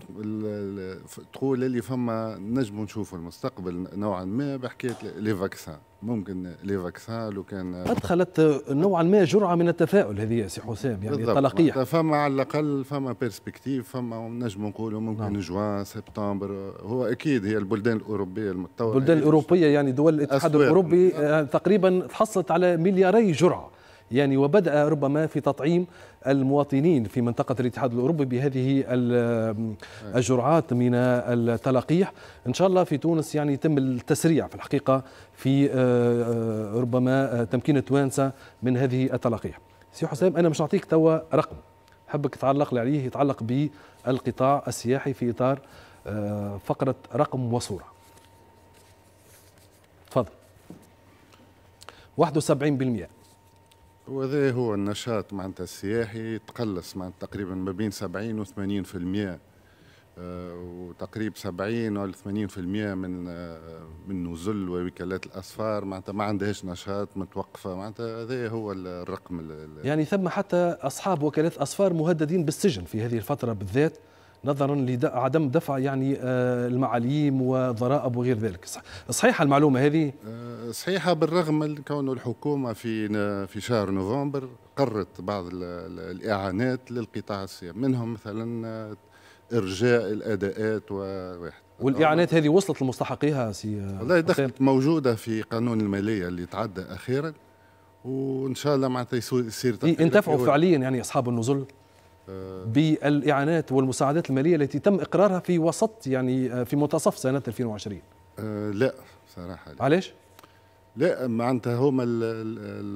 تقول اللي فما نجم نشوفوا المستقبل نوعا ما بحكاية لي فاكسان ممكن لي فاكسان لو كان ادخلت نوعا ما جرعه من التفاؤل هذه يا سي حسام يعني التلقيح فما على الاقل فما بيرسبكتيف فما نجم نقولوا ممكن نعم. جوان سبتمبر هو اكيد هي البلدان الاوروبيه المتطوره البلدان الاوروبيه يعني دول الاتحاد الاوروبي آه، تقريبا تحصلت على ملياري جرعه يعني وبدأ ربما في تطعيم المواطنين في منطقة الاتحاد الأوروبي بهذه الجرعات من التلقيح إن شاء الله في تونس يعني يتم التسريع في الحقيقة في آه، آه، ربما آه، تمكين التوانسة من هذه التلقيح سي حسام أنا مش نعطيك توا رقم حبك تعلق لي عليه يتعلق بالقطاع السياحي في إطار فقرة رقم وصورة تفضل 71% وهذا هو النشاط معناتها السياحي تقلص معناتها تقريبا ما بين 70 و 80% وتقريب 70 أو 80% من آه، من نزل ووكالات الاسفار معناتها ما عندهاش نشاط متوقفه معناتها هذا هو الرقم يعني ثم حتى اصحاب وكالات اسفار مهددين بالسجن في هذه الفتره بالذات نظرا لعدم دفع يعني آه، المعاليم وضرائب وغير ذلك صحيحة المعلومة هذه؟ آه، صحيحة بالرغم من كون الحكومة في في شهر نوفمبر قررت بعض الإعانات للقطاع السياحي منهم مثلا آه، إرجاء الأداءات وواحد والاعانات هذه وصلت لمستحقيها سي والله دخلت موجوده في قانون الماليه اللي تعدى اخيرا وان شاء الله معناتها يصير انتفعوا فعليا يعني اصحاب النزل بالاعانات والمساعدات الماليه التي تم اقرارها في وسط يعني آه، في منتصف سنه 2020 آه، لا صراحه لا. علاش لا معناتها هما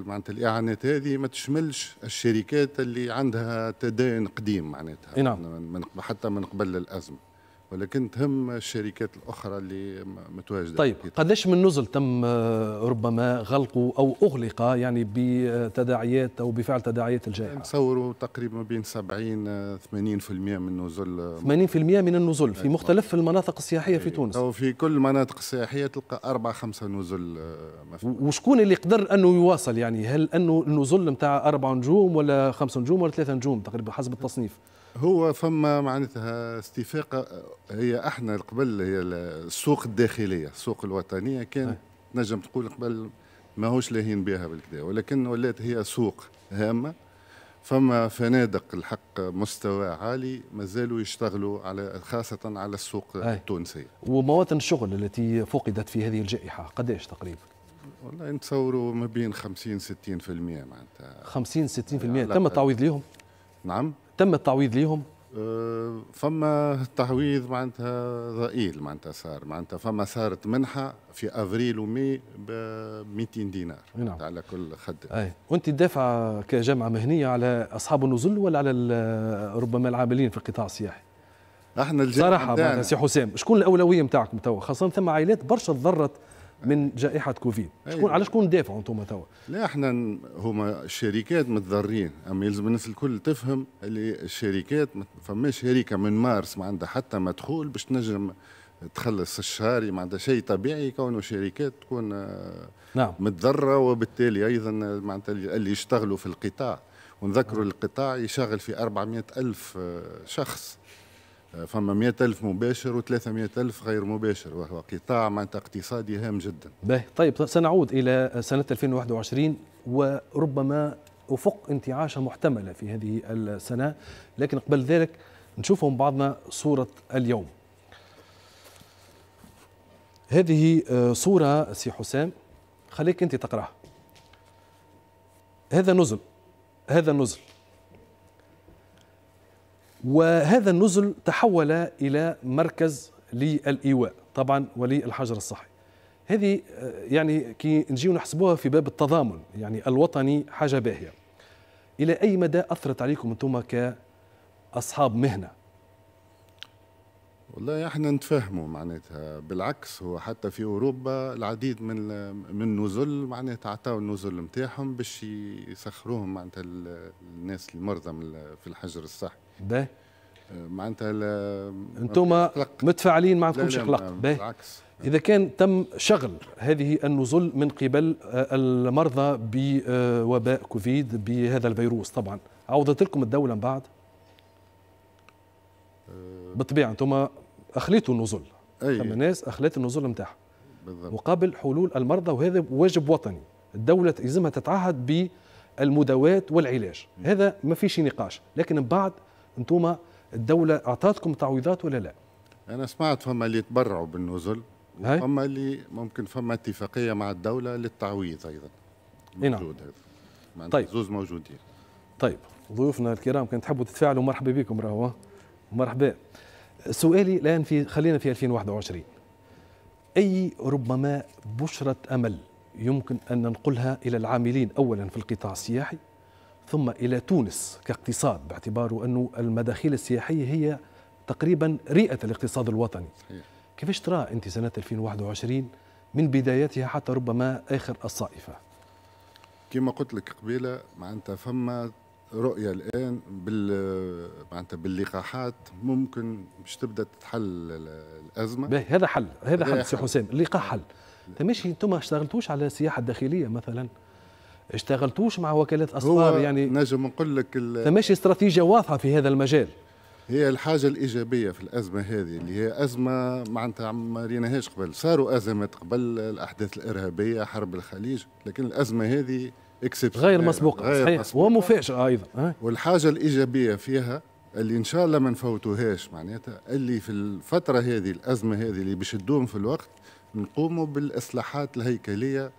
معناتها الاعانات هذه ما تشملش الشركات اللي عندها تدين قديم معناتها نعم. من حتى من قبل الازمه ولكن تهم الشركات الاخرى اللي متواجده طيب قداش من نزل تم آه، ربما غلقه او اغلق يعني بتداعيات او بفعل تداعيات الجائحه نتصوروا يعني تقريبا بين 70 80% آه، من نزل 80% آه، من النزل في مختلف المناطق السياحيه في تونس او في كل المناطق السياحيه تلقى اربع خمسه نزل وشكون اللي قدر انه يواصل يعني هل انه النزل نتاع اربع نجوم ولا خمس نجوم ولا ثلاثه نجوم تقريبا حسب التصنيف هو فما معناتها استفاقه هي احنا قبل هي السوق الداخليه السوق الوطنيه كان نجم تقول قبل ماهوش لاهين بها بالكدا ولكن ولات هي سوق هامه فما فنادق الحق مستوى عالي مازالوا يشتغلوا على خاصة على السوق أي. التونسية ومواطن الشغل التي فقدت في هذه الجائحة قداش تقريبا؟ والله نتصوروا ما بين 50 60% معناتها 50 60% تم التعويض لهم؟ نعم تم التعويض ليهم أه، فما تعويض معناتها ضئيل معناتها صار معناتها فما صارت منحه في افريل ومي ب 200 دينار نعم. على كل خدم اي وانت تدافع كجامعه مهنيه على اصحاب النزل ولا على ربما العاملين في القطاع السياحي؟ احنا الجامعه صراحه سي حسام شكون الاولويه نتاعكم توا خاصه ثم عائلات برشا تضرت من جائحه كوفيد شكون على شكون دافعوا انتم توا لا احنا هما الشركات متضررين اما يلزم الناس الكل تفهم اللي الشركات فما شركه من مارس ما عندها حتى مدخول باش تنجم تخلص الشهري ما عندها شيء طبيعي كونه شركات تكون آه، نعم. متضرره وبالتالي ايضا آه، معناتها اللي يشتغلوا في القطاع ونذكروا القطاع يشغل في 400 ألف آه، شخص فما 100000 مباشر و300000 غير مباشر وهو قطاع معناتها اقتصادي هام جدا. باهي طيب سنعود الى سنه 2021 وربما افق انتعاشه محتمله في هذه السنه لكن قبل ذلك نشوفهم بعضنا صوره اليوم. هذه آه، صوره سي حسام خليك انت تقراها. هذا نزل هذا نزل وهذا النزل تحول إلى مركز للإيواء طبعا وللحجر الصحي هذه يعني كي نجيو نحسبوها في باب التضامن يعني الوطني حاجة باهية إلى أي مدى أثرت عليكم أنتم كأصحاب مهنة والله احنا نتفهموا معناتها بالعكس هو حتى في اوروبا العديد من من النزل معناتها عطاو النزل نتاعهم باش يسخروهم معناتها الناس المرضى في الحجر الصحي باهي معناتها انتم متفاعلين ما عندكمش قلق بالعكس اذا كان تم شغل هذه النزل من قبل آه، المرضى بوباء آه، كوفيد بهذا الفيروس طبعا عوضت لكم الدوله من بعد أه. بالطبيعه انتم اخليتوا النزل أي. ثم ناس اخلت النزل نتاعها مقابل حلول المرضى وهذا واجب وطني الدوله يلزمها تتعهد بالمداوات والعلاج هذا ما فيش نقاش لكن من بعد انتم الدوله اعطتكم تعويضات ولا لا انا سمعت فما اللي تبرعوا بالنزل وفما اللي ممكن فما اتفاقيه مع الدوله للتعويض ايضا نعم. موجود هذا نعم. طيب زوز موجودين طيب ضيوفنا الكرام كان تحبوا تتفاعلوا مرحبا بكم راهو مرحبا سؤالي الان في خلينا في 2021 اي ربما بشره امل يمكن ان ننقلها الى العاملين اولا في القطاع السياحي ثم إلى تونس كاقتصاد باعتباره أنه المداخيل السياحية هي تقريبا رئة الاقتصاد الوطني صحيح. كيفاش ترى أنت سنة 2021 من بدايتها حتى ربما آخر الصائفة كما قلت لك قبيلة معناتها فما رؤية الآن بال معناتها باللقاحات ممكن باش تبدا تتحل الأزمة هذا حل هذا حل سي حسام اللقاح حل نعم. طيب ماشي انتم ما اشتغلتوش على السياحة الداخلية مثلا اشتغلتوش مع وكالات اصفار يعني نجم نقول لك فماشي استراتيجيه واضحه في هذا المجال هي الحاجة الإيجابية في الأزمة هذه اللي هي أزمة معناتها ما ريناهاش قبل صاروا أزمات قبل الأحداث الإرهابية حرب الخليج لكن الأزمة هذه غير مسبوقة غير صحيح ومفاجأة أيضا والحاجة الإيجابية فيها اللي إن شاء الله ما نفوتوهاش معناتها اللي في الفترة هذه الأزمة هذه اللي باش في الوقت نقوموا بالإصلاحات الهيكلية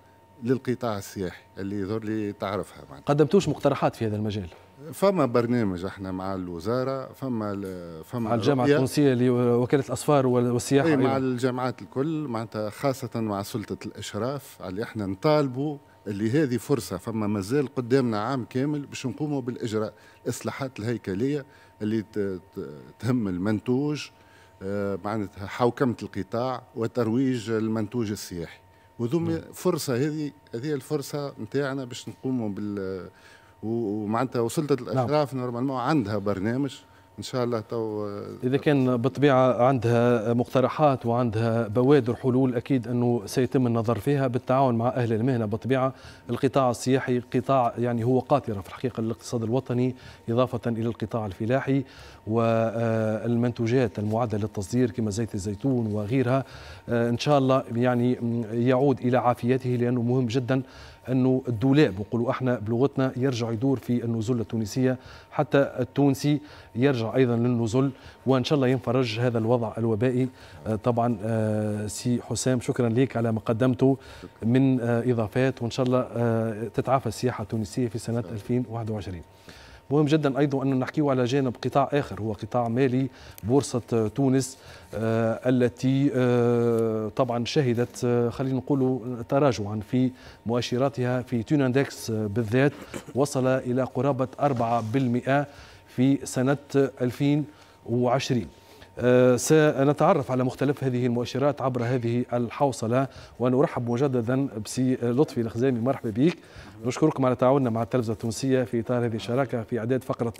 للقطاع السياحي اللي يظهر لي تعرفها معناتها قدمتوش مقترحات في هذا المجال فما برنامج احنا مع الوزاره فما فما مع الجامعه التونسيه لوكاله الاصفار والسياحه مع الجامعات الكل معناتها خاصه مع سلطه الاشراف اللي احنا نطالبوا اللي هذه فرصه فما مازال قدامنا عام كامل باش نقوموا بالاجراء الاصلاحات الهيكليه اللي تهم المنتوج آه، معناتها حوكمه القطاع وترويج المنتوج السياحي وذوما نعم. فرصه هذه هذه الفرصه نتاعنا باش نقوموا بال ومعناتها وسلطه نعم. الاشراف نورمالمون عندها برنامج ان شاء الله تو اذا كان بالطبيعه عندها مقترحات وعندها بوادر حلول اكيد انه سيتم النظر فيها بالتعاون مع اهل المهنه بالطبيعه القطاع السياحي قطاع يعني هو قاطره في الحقيقه للاقتصاد الوطني اضافه الى القطاع الفلاحي والمنتوجات المعدة للتصدير كما زيت الزيتون وغيرها آه، ان شاء الله يعني يعود الى عافيته لانه مهم جدا انه الدولاب نقولوا احنا بلغتنا يرجع يدور في النزول التونسيه حتى التونسي يرجع ايضا للنزول وان شاء الله ينفرج هذا الوضع الوبائي آه، طبعا آه، سي حسام شكرا لك على ما قدمته من آه، اضافات وان شاء الله تتعافى السياحه التونسيه في سنه 2021 مهم جدا ايضا انه نحكيه على جانب قطاع اخر هو قطاع مالي بورصه آه، تونس آه، التي آه، طبعا شهدت خلينا نقول تراجعا في مؤشراتها في تون بالذات وصل الى قرابه 4% في سنه 2020 آه، سنتعرف على مختلف هذه المؤشرات عبر هذه الحوصلة ونرحب مجددا بسي لطفي الخزامي مرحبا بك نشكركم على تعاوننا مع التلفزة التونسية في إطار هذه الشراكة في إعداد فقرة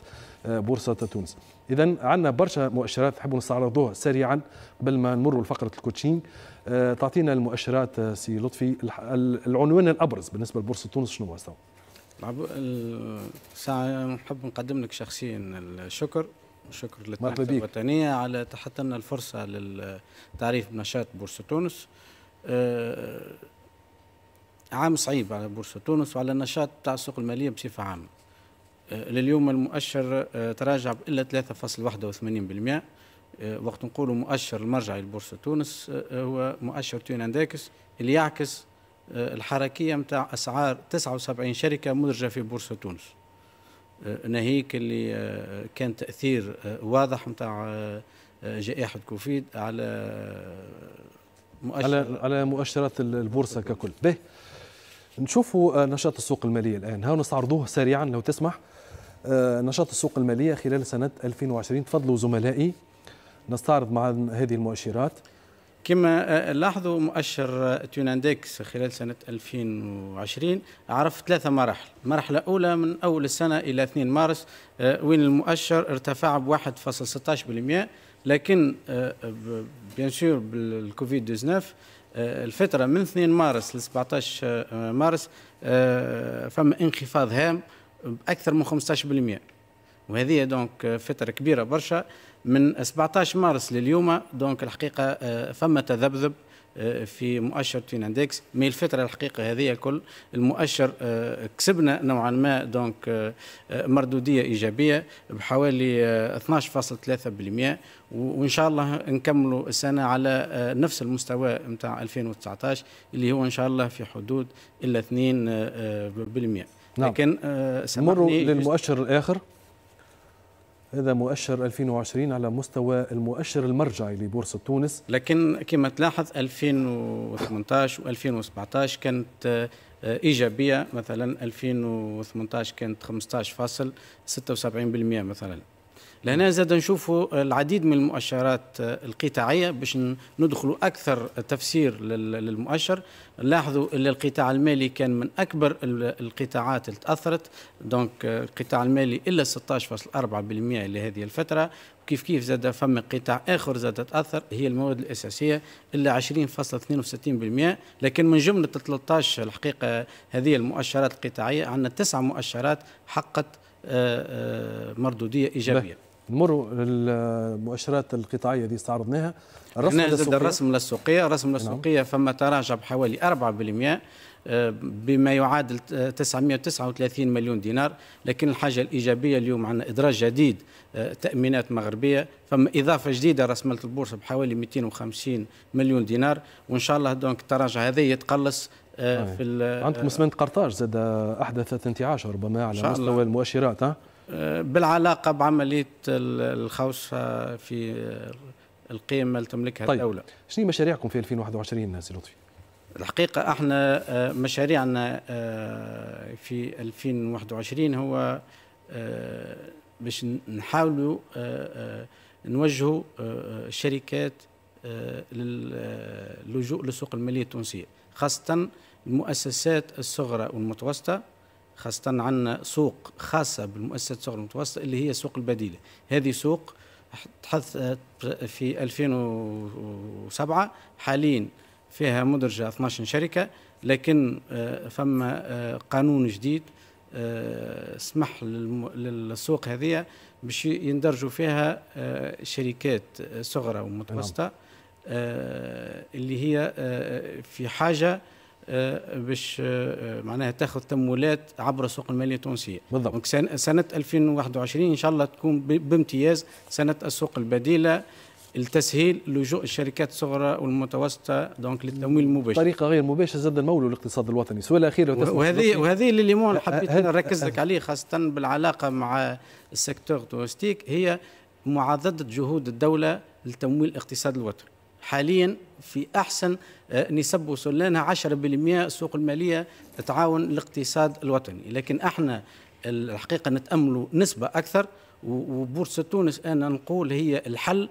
آه، بورصة تونس إذا عندنا برشا مؤشرات نحب نستعرضوها سريعا قبل ما نمر لفقرة الكوتشينج آه، تعطينا المؤشرات سي لطفي العنوان الأبرز بالنسبة لبورصة تونس شنو هو الساعة نحب نقدم لك شخصيا الشكر شكر للتنمية الوطنية على تحت لنا الفرصة للتعريف بنشاط بورصة تونس آه، عام صعيب على بورصة تونس وعلى النشاط تاع السوق المالية بصفة عامة آه، لليوم المؤشر آه، تراجع إلا 3.81% وقت نقولوا مؤشر المرجعي لبورصة تونس هو مؤشر تيون اندكس اللي يعكس الحركية متاع أسعار 79 شركة مدرجة في بورصة تونس آه، ناهيك اللي آه، كان تاثير آه، واضح نتاع جائحه كوفيد على مؤشر على على مؤشرات البورصه ككل به نشوفوا نشاط السوق الماليه الان ها نستعرضوه سريعا لو تسمح نشاط السوق الماليه خلال سنه 2020 تفضلوا زملائي نستعرض مع هذه المؤشرات كما آه، آه، لاحظوا مؤشر آه، تيونانديكس خلال سنة 2020 عرف ثلاثة مراحل مرحلة أولى من أول السنة إلى 2 مارس وين المؤشر ارتفع ب 1.16% لكن بيان سور بالكوفيد 19 الفترة من 2 مارس ل 17 مارس فما انخفاض هام بأكثر من 15% وهذه دونك فتره كبيره برشا من 17 مارس لليوم دونك الحقيقه آه، فما تذبذب آه، في مؤشر توين اندكس مي الفتره الحقيقه هذه كل المؤشر آه، كسبنا نوعا ما دونك مردوديه ايجابيه بحوالي 12.3% وان شاء الله نكملوا السنه على نفس المستوى نتاع 2019 اللي هو ان شاء الله في حدود الا 2% نعم. لكن نمر للمؤشر الاخر هذا مؤشر 2020 على مستوى المؤشر المرجعي لبورصة تونس لكن كما تلاحظ 2018 و2017 كانت آه، إيجابية مثلا 2018 كانت 15.76% مثلا لهنا زاد نشوفوا العديد من المؤشرات القطاعيه باش ندخلوا اكثر تفسير للمؤشر لاحظوا ان القطاع المالي كان من اكبر القطاعات اللي تاثرت دونك القطاع المالي الا 16.4% لهذه الفتره كيف كيف زاد فما قطاع اخر زاد تاثر هي المواد الاساسيه الا 20.62% لكن من جمله 13 الحقيقه هذه المؤشرات القطاعيه عندنا تسع مؤشرات حقت آه، آه، مردوديه ايجابيه نمروا للمؤشرات القطاعيه اللي استعرضناها الرسم للسوقيه الرسم للسوقيه الرسم نعم. للسوقيه فما تراجع بحوالي 4% آه، بما يعادل 939 آه، مليون دينار لكن الحاجة الإيجابية اليوم عندنا إدراج جديد آه، تأمينات مغربية فما إضافة جديدة رسمت البورصة بحوالي 250 مليون دينار وإن شاء الله دونك التراجع هذا يتقلص في عندكم اسمنت قرطاج زاد أحدثت انتعاش ربما على مستوى المؤشرات ها؟ بالعلاقه بعمليه الخوصه في القيمه اللي تملكها طيب. الدوله. شنو مشاريعكم في 2021 سي لطفي؟ الحقيقه احنا آه، مشاريعنا آه، في 2021 هو آه، باش نحاولوا نوجهوا الشركات للجوء لسوق الماليه التونسيه خاصه المؤسسات الصغرى والمتوسطه خاصة عندنا سوق خاصة بالمؤسسات الصغرى المتوسطة اللي هي سوق البديلة هذه سوق تحث في 2007 حاليا فيها مدرجة 12 شركة لكن آه، فما آه، قانون جديد آه، سمح للسوق هذه باش يندرجوا فيها شركات صغرى ومتوسطة نعم. اللي هي في حاجة آه، باش آه، آه، معناها تاخذ تمويلات عبر السوق الماليه التونسيه بالضبط سنه 2021 ان شاء الله تكون بامتياز سنه السوق البديله لتسهيل لجوء الشركات الصغرى والمتوسطه دونك للتمويل المباشر طريقه غير مباشره زاد المول الاقتصاد الوطني سؤال اخير وهذه وهذه اللي اليوم حبيت نركز لك عليه خاصه بالعلاقه مع السيكتور توستيك هي معاضده جهود الدوله لتمويل الاقتصاد الوطني حاليا في أحسن آه، نسب وصلنا لها 10% سوق المالية تعاون الاقتصاد الوطني لكن احنا الحقيقة نتأملوا نسبة أكثر وبورصة تونس أنا نقول هي الحل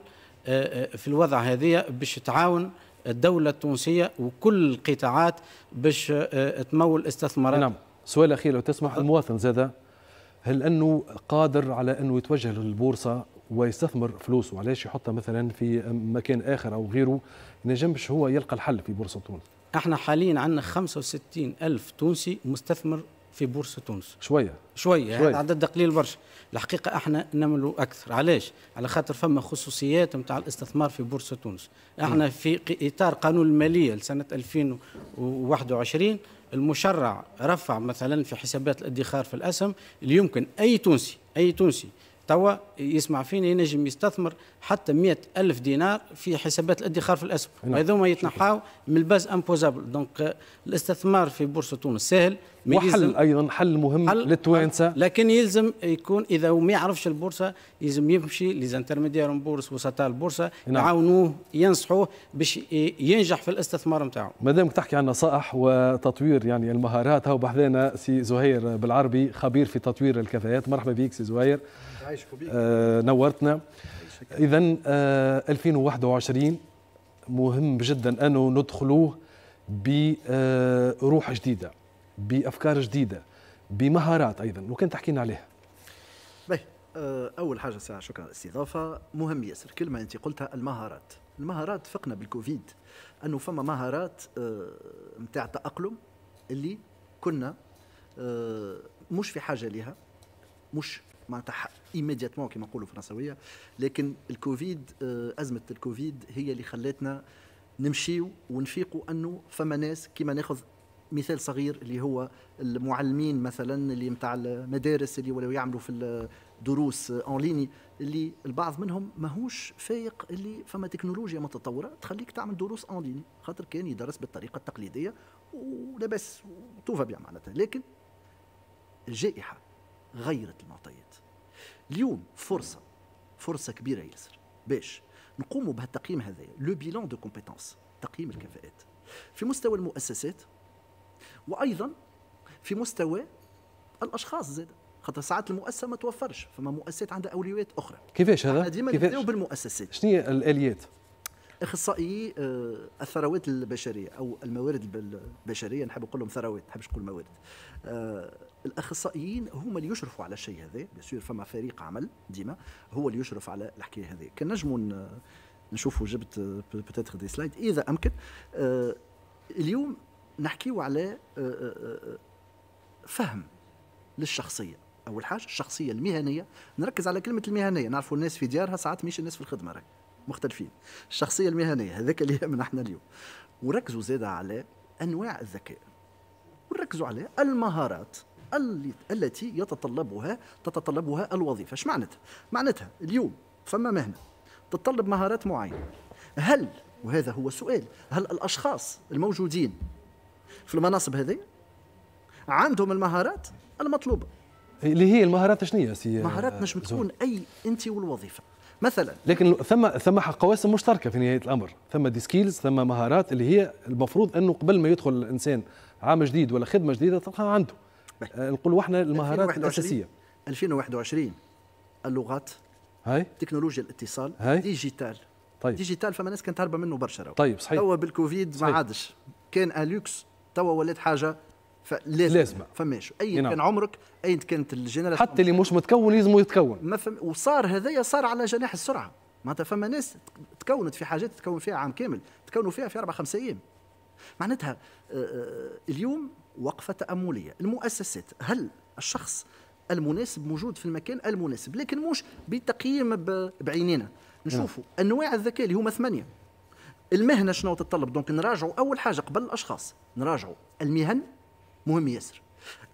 آه، آه، في الوضع هذه باش تعاون الدولة التونسية وكل القطاعات باش تمول استثمارات نعم سؤال أخير لو تسمح المواطن زاد هل أنه قادر على أنه يتوجه للبورصة ويستثمر فلوسه علاش يحطها مثلا في مكان اخر او غيره نجمش هو يلقى الحل في بورصه تونس احنا حاليا عندنا 65 الف تونسي مستثمر في بورصه تونس شويه شويه, يعني شوية. عدد قليل برشا الحقيقه احنا نملوا اكثر علاش على خاطر فما خصوصيات نتاع الاستثمار في بورصه تونس احنا م. في اطار قانون الماليه لسنه 2021 المشرع رفع مثلا في حسابات الادخار في الاسهم اللي يمكن اي تونسي اي تونسي توا يسمع فينا ينجم يستثمر حتى مئة ألف دينار في حسابات الادخار في الأسهم نعم. هذوما يتنحاو من الباز امبوزابل آه، دونك الاستثمار في بورصة تونس سهل وحل أيضا حل مهم حل للتوانسة لكن يلزم يكون إذا ما يعرفش البورصة يلزم يمشي ليزانترميديار بورس وسطاء البورصة نعم. يعاونوه ينصحوه باش ينجح في الاستثمار نتاعو مادامك تحكي عن نصائح وتطوير يعني المهارات هاو بحذانا سي زهير بالعربي خبير في تطوير الكفاءات مرحبا بك سي زهير آه، نورتنا اذا آه، 2021 مهم جدا انه ندخلوه بروح جديده بافكار جديده بمهارات ايضا وكان تحكي لنا عليها آه، اول حاجه ساعه شكرا على الاستضافه مهم ياسر كلمه انت قلتها المهارات المهارات فقنا بالكوفيد انه فما مهارات نتاع تاقلم اللي كنا مش في حاجه لها مش معناتها ايميدياتمون كما نقولوا فرنسويه لكن الكوفيد آه، ازمه الكوفيد هي اللي خلاتنا نمشيو ونفيقوا انه فما ناس كيما ناخذ مثال صغير اللي هو المعلمين مثلا اللي نتاع المدارس اللي ولاو يعملوا في الدروس اون ليني اللي البعض منهم ماهوش فايق اللي فما تكنولوجيا متطوره تخليك تعمل دروس اون ليني خاطر كان يدرس بالطريقه التقليديه ولاباس وتوفى بيان معناتها لكن الجائحه غيرت المعطيات اليوم فرصه فرصه كبيره ياسر باش نقوموا بهالتقييم هذايا لو بيلون دو كومبيتونس تقييم الكفاءات في مستوى المؤسسات وايضا في مستوى الاشخاص زاد خاطر ساعات المؤسسه ما توفرش فما مؤسسات عندها اولويات اخرى كيفاش هذا ديما نبداو بالمؤسسات شنو هي الاليات اخصائي آه، الثروات البشريه او الموارد البشريه نحب نقول لهم ثروات نحبش نقول موارد آه، الاخصائيين هما اللي يشرفوا على الشيء هذا بيسير فما فريق عمل ديما هو اللي يشرف على الحكايه هذه كان نجموا نشوفوا جبت بتاتر دي سلايد اذا امكن آه، اليوم نحكيو على آه، آه، فهم للشخصيه اول حاجه الشخصيه المهنيه نركز على كلمه المهنيه نعرفوا الناس في ديارها ساعات مش الناس في الخدمه راي مختلفين الشخصيه المهنيه هذاك اللي من احنا اليوم وركزوا زاده على انواع الذكاء وركزوا على المهارات التي يتطلبها تتطلبها الوظيفة اش معناتها؟ معناتها اليوم فما مهنة تتطلب مهارات معينة هل وهذا هو السؤال هل الأشخاص الموجودين في المناصب هذه عندهم المهارات المطلوبة اللي هي المهارات شنو سي مهارات نجم تكون اي انت والوظيفه مثلا لكن ثم ثم قواسم مشتركه في نهايه الامر ثم دي سكيلز ثم مهارات اللي هي المفروض انه قبل ما يدخل الانسان عام جديد ولا خدمه جديده تلقاها عنده آه، نقولوا احنا المهارات الاساسيه 2021 اللغات هاي تكنولوجيا الاتصال هاي ديجيتال طيب ديجيتال فما ناس كانت هاربه منه برشا طيب صحيح توا بالكوفيد ما عادش كان الوكس آه، توا ولات حاجه فلازم لازمة. فماش اي نعم. كان عمرك اي كانت الجنرال حتى اللي مش متكون لازم يتكون ما فم... وصار هذايا صار على جناح السرعه معناتها فما ناس تكونت في حاجات تكون فيها عام كامل تكونوا فيها في اربع خمس ايام معناتها آه، اليوم وقفة تأملية المؤسسات هل الشخص المناسب موجود في المكان المناسب لكن مش بتقييم بعينينا نشوفوا نعم. انواع الذكاء اللي هما ثمانيه المهنه شنو تتطلب دونك نراجعوا اول حاجه قبل الاشخاص نراجعوا المهن مهم ياسر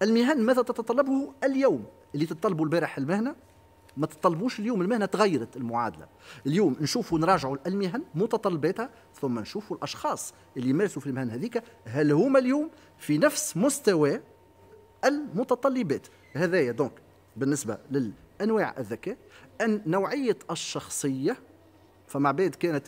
المهن ماذا تتطلبه اليوم اللي تتطلبه البارح المهنه ما تطلبوش اليوم المهنه تغيرت المعادله اليوم نشوفوا نراجعوا المهن متطلباتها ثم نشوفوا الاشخاص اللي يمارسوا في المهن هذيك هل هما اليوم في نفس مستوى المتطلبات هذايا دونك بالنسبه للانواع الذكاء ان نوعيه الشخصيه فما عباد كانت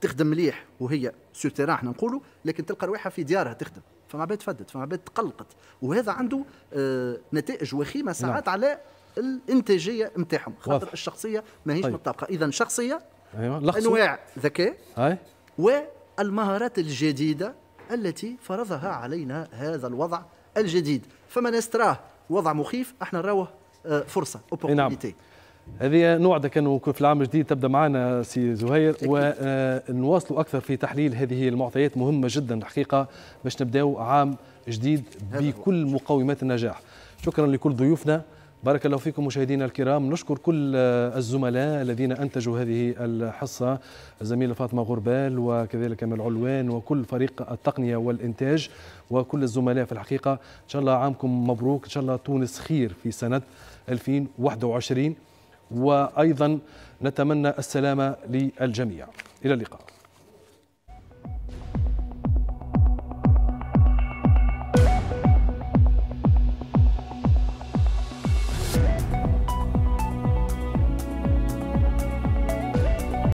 تخدم مليح وهي سوتيران احنا نقولوا لكن تلقى روحها في ديارها تخدم فما عباد فدت فما عباد تقلقت وهذا عنده آه، نتائج وخيمه نعم. ساعات على الانتاجيه نتاعهم خاطر الشخصيه ماهيش طيب. متطابقه اذا شخصيه أيوة. انواع ذكاء أي. والمهارات الجديده التي فرضها علينا هذا الوضع الجديد فما ناس تراه وضع مخيف احنا نراوه آه، فرصه اوبورتونيتي نعم. هذه نوعدك انه في العام الجديد تبدا معنا سي زهير ونواصلوا اكثر في تحليل هذه المعطيات مهمه جدا الحقيقه باش نبداو عام جديد بكل مقومات النجاح شكرا لكل ضيوفنا بارك الله فيكم مشاهدينا الكرام نشكر كل الزملاء الذين أنتجوا هذه الحصة الزميلة فاطمة غربال وكذلك من العلوان وكل فريق التقنية والإنتاج وكل الزملاء في الحقيقة إن شاء الله عامكم مبروك إن شاء الله تونس خير في سنة 2021 وأيضا نتمنى السلامة للجميع إلى اللقاء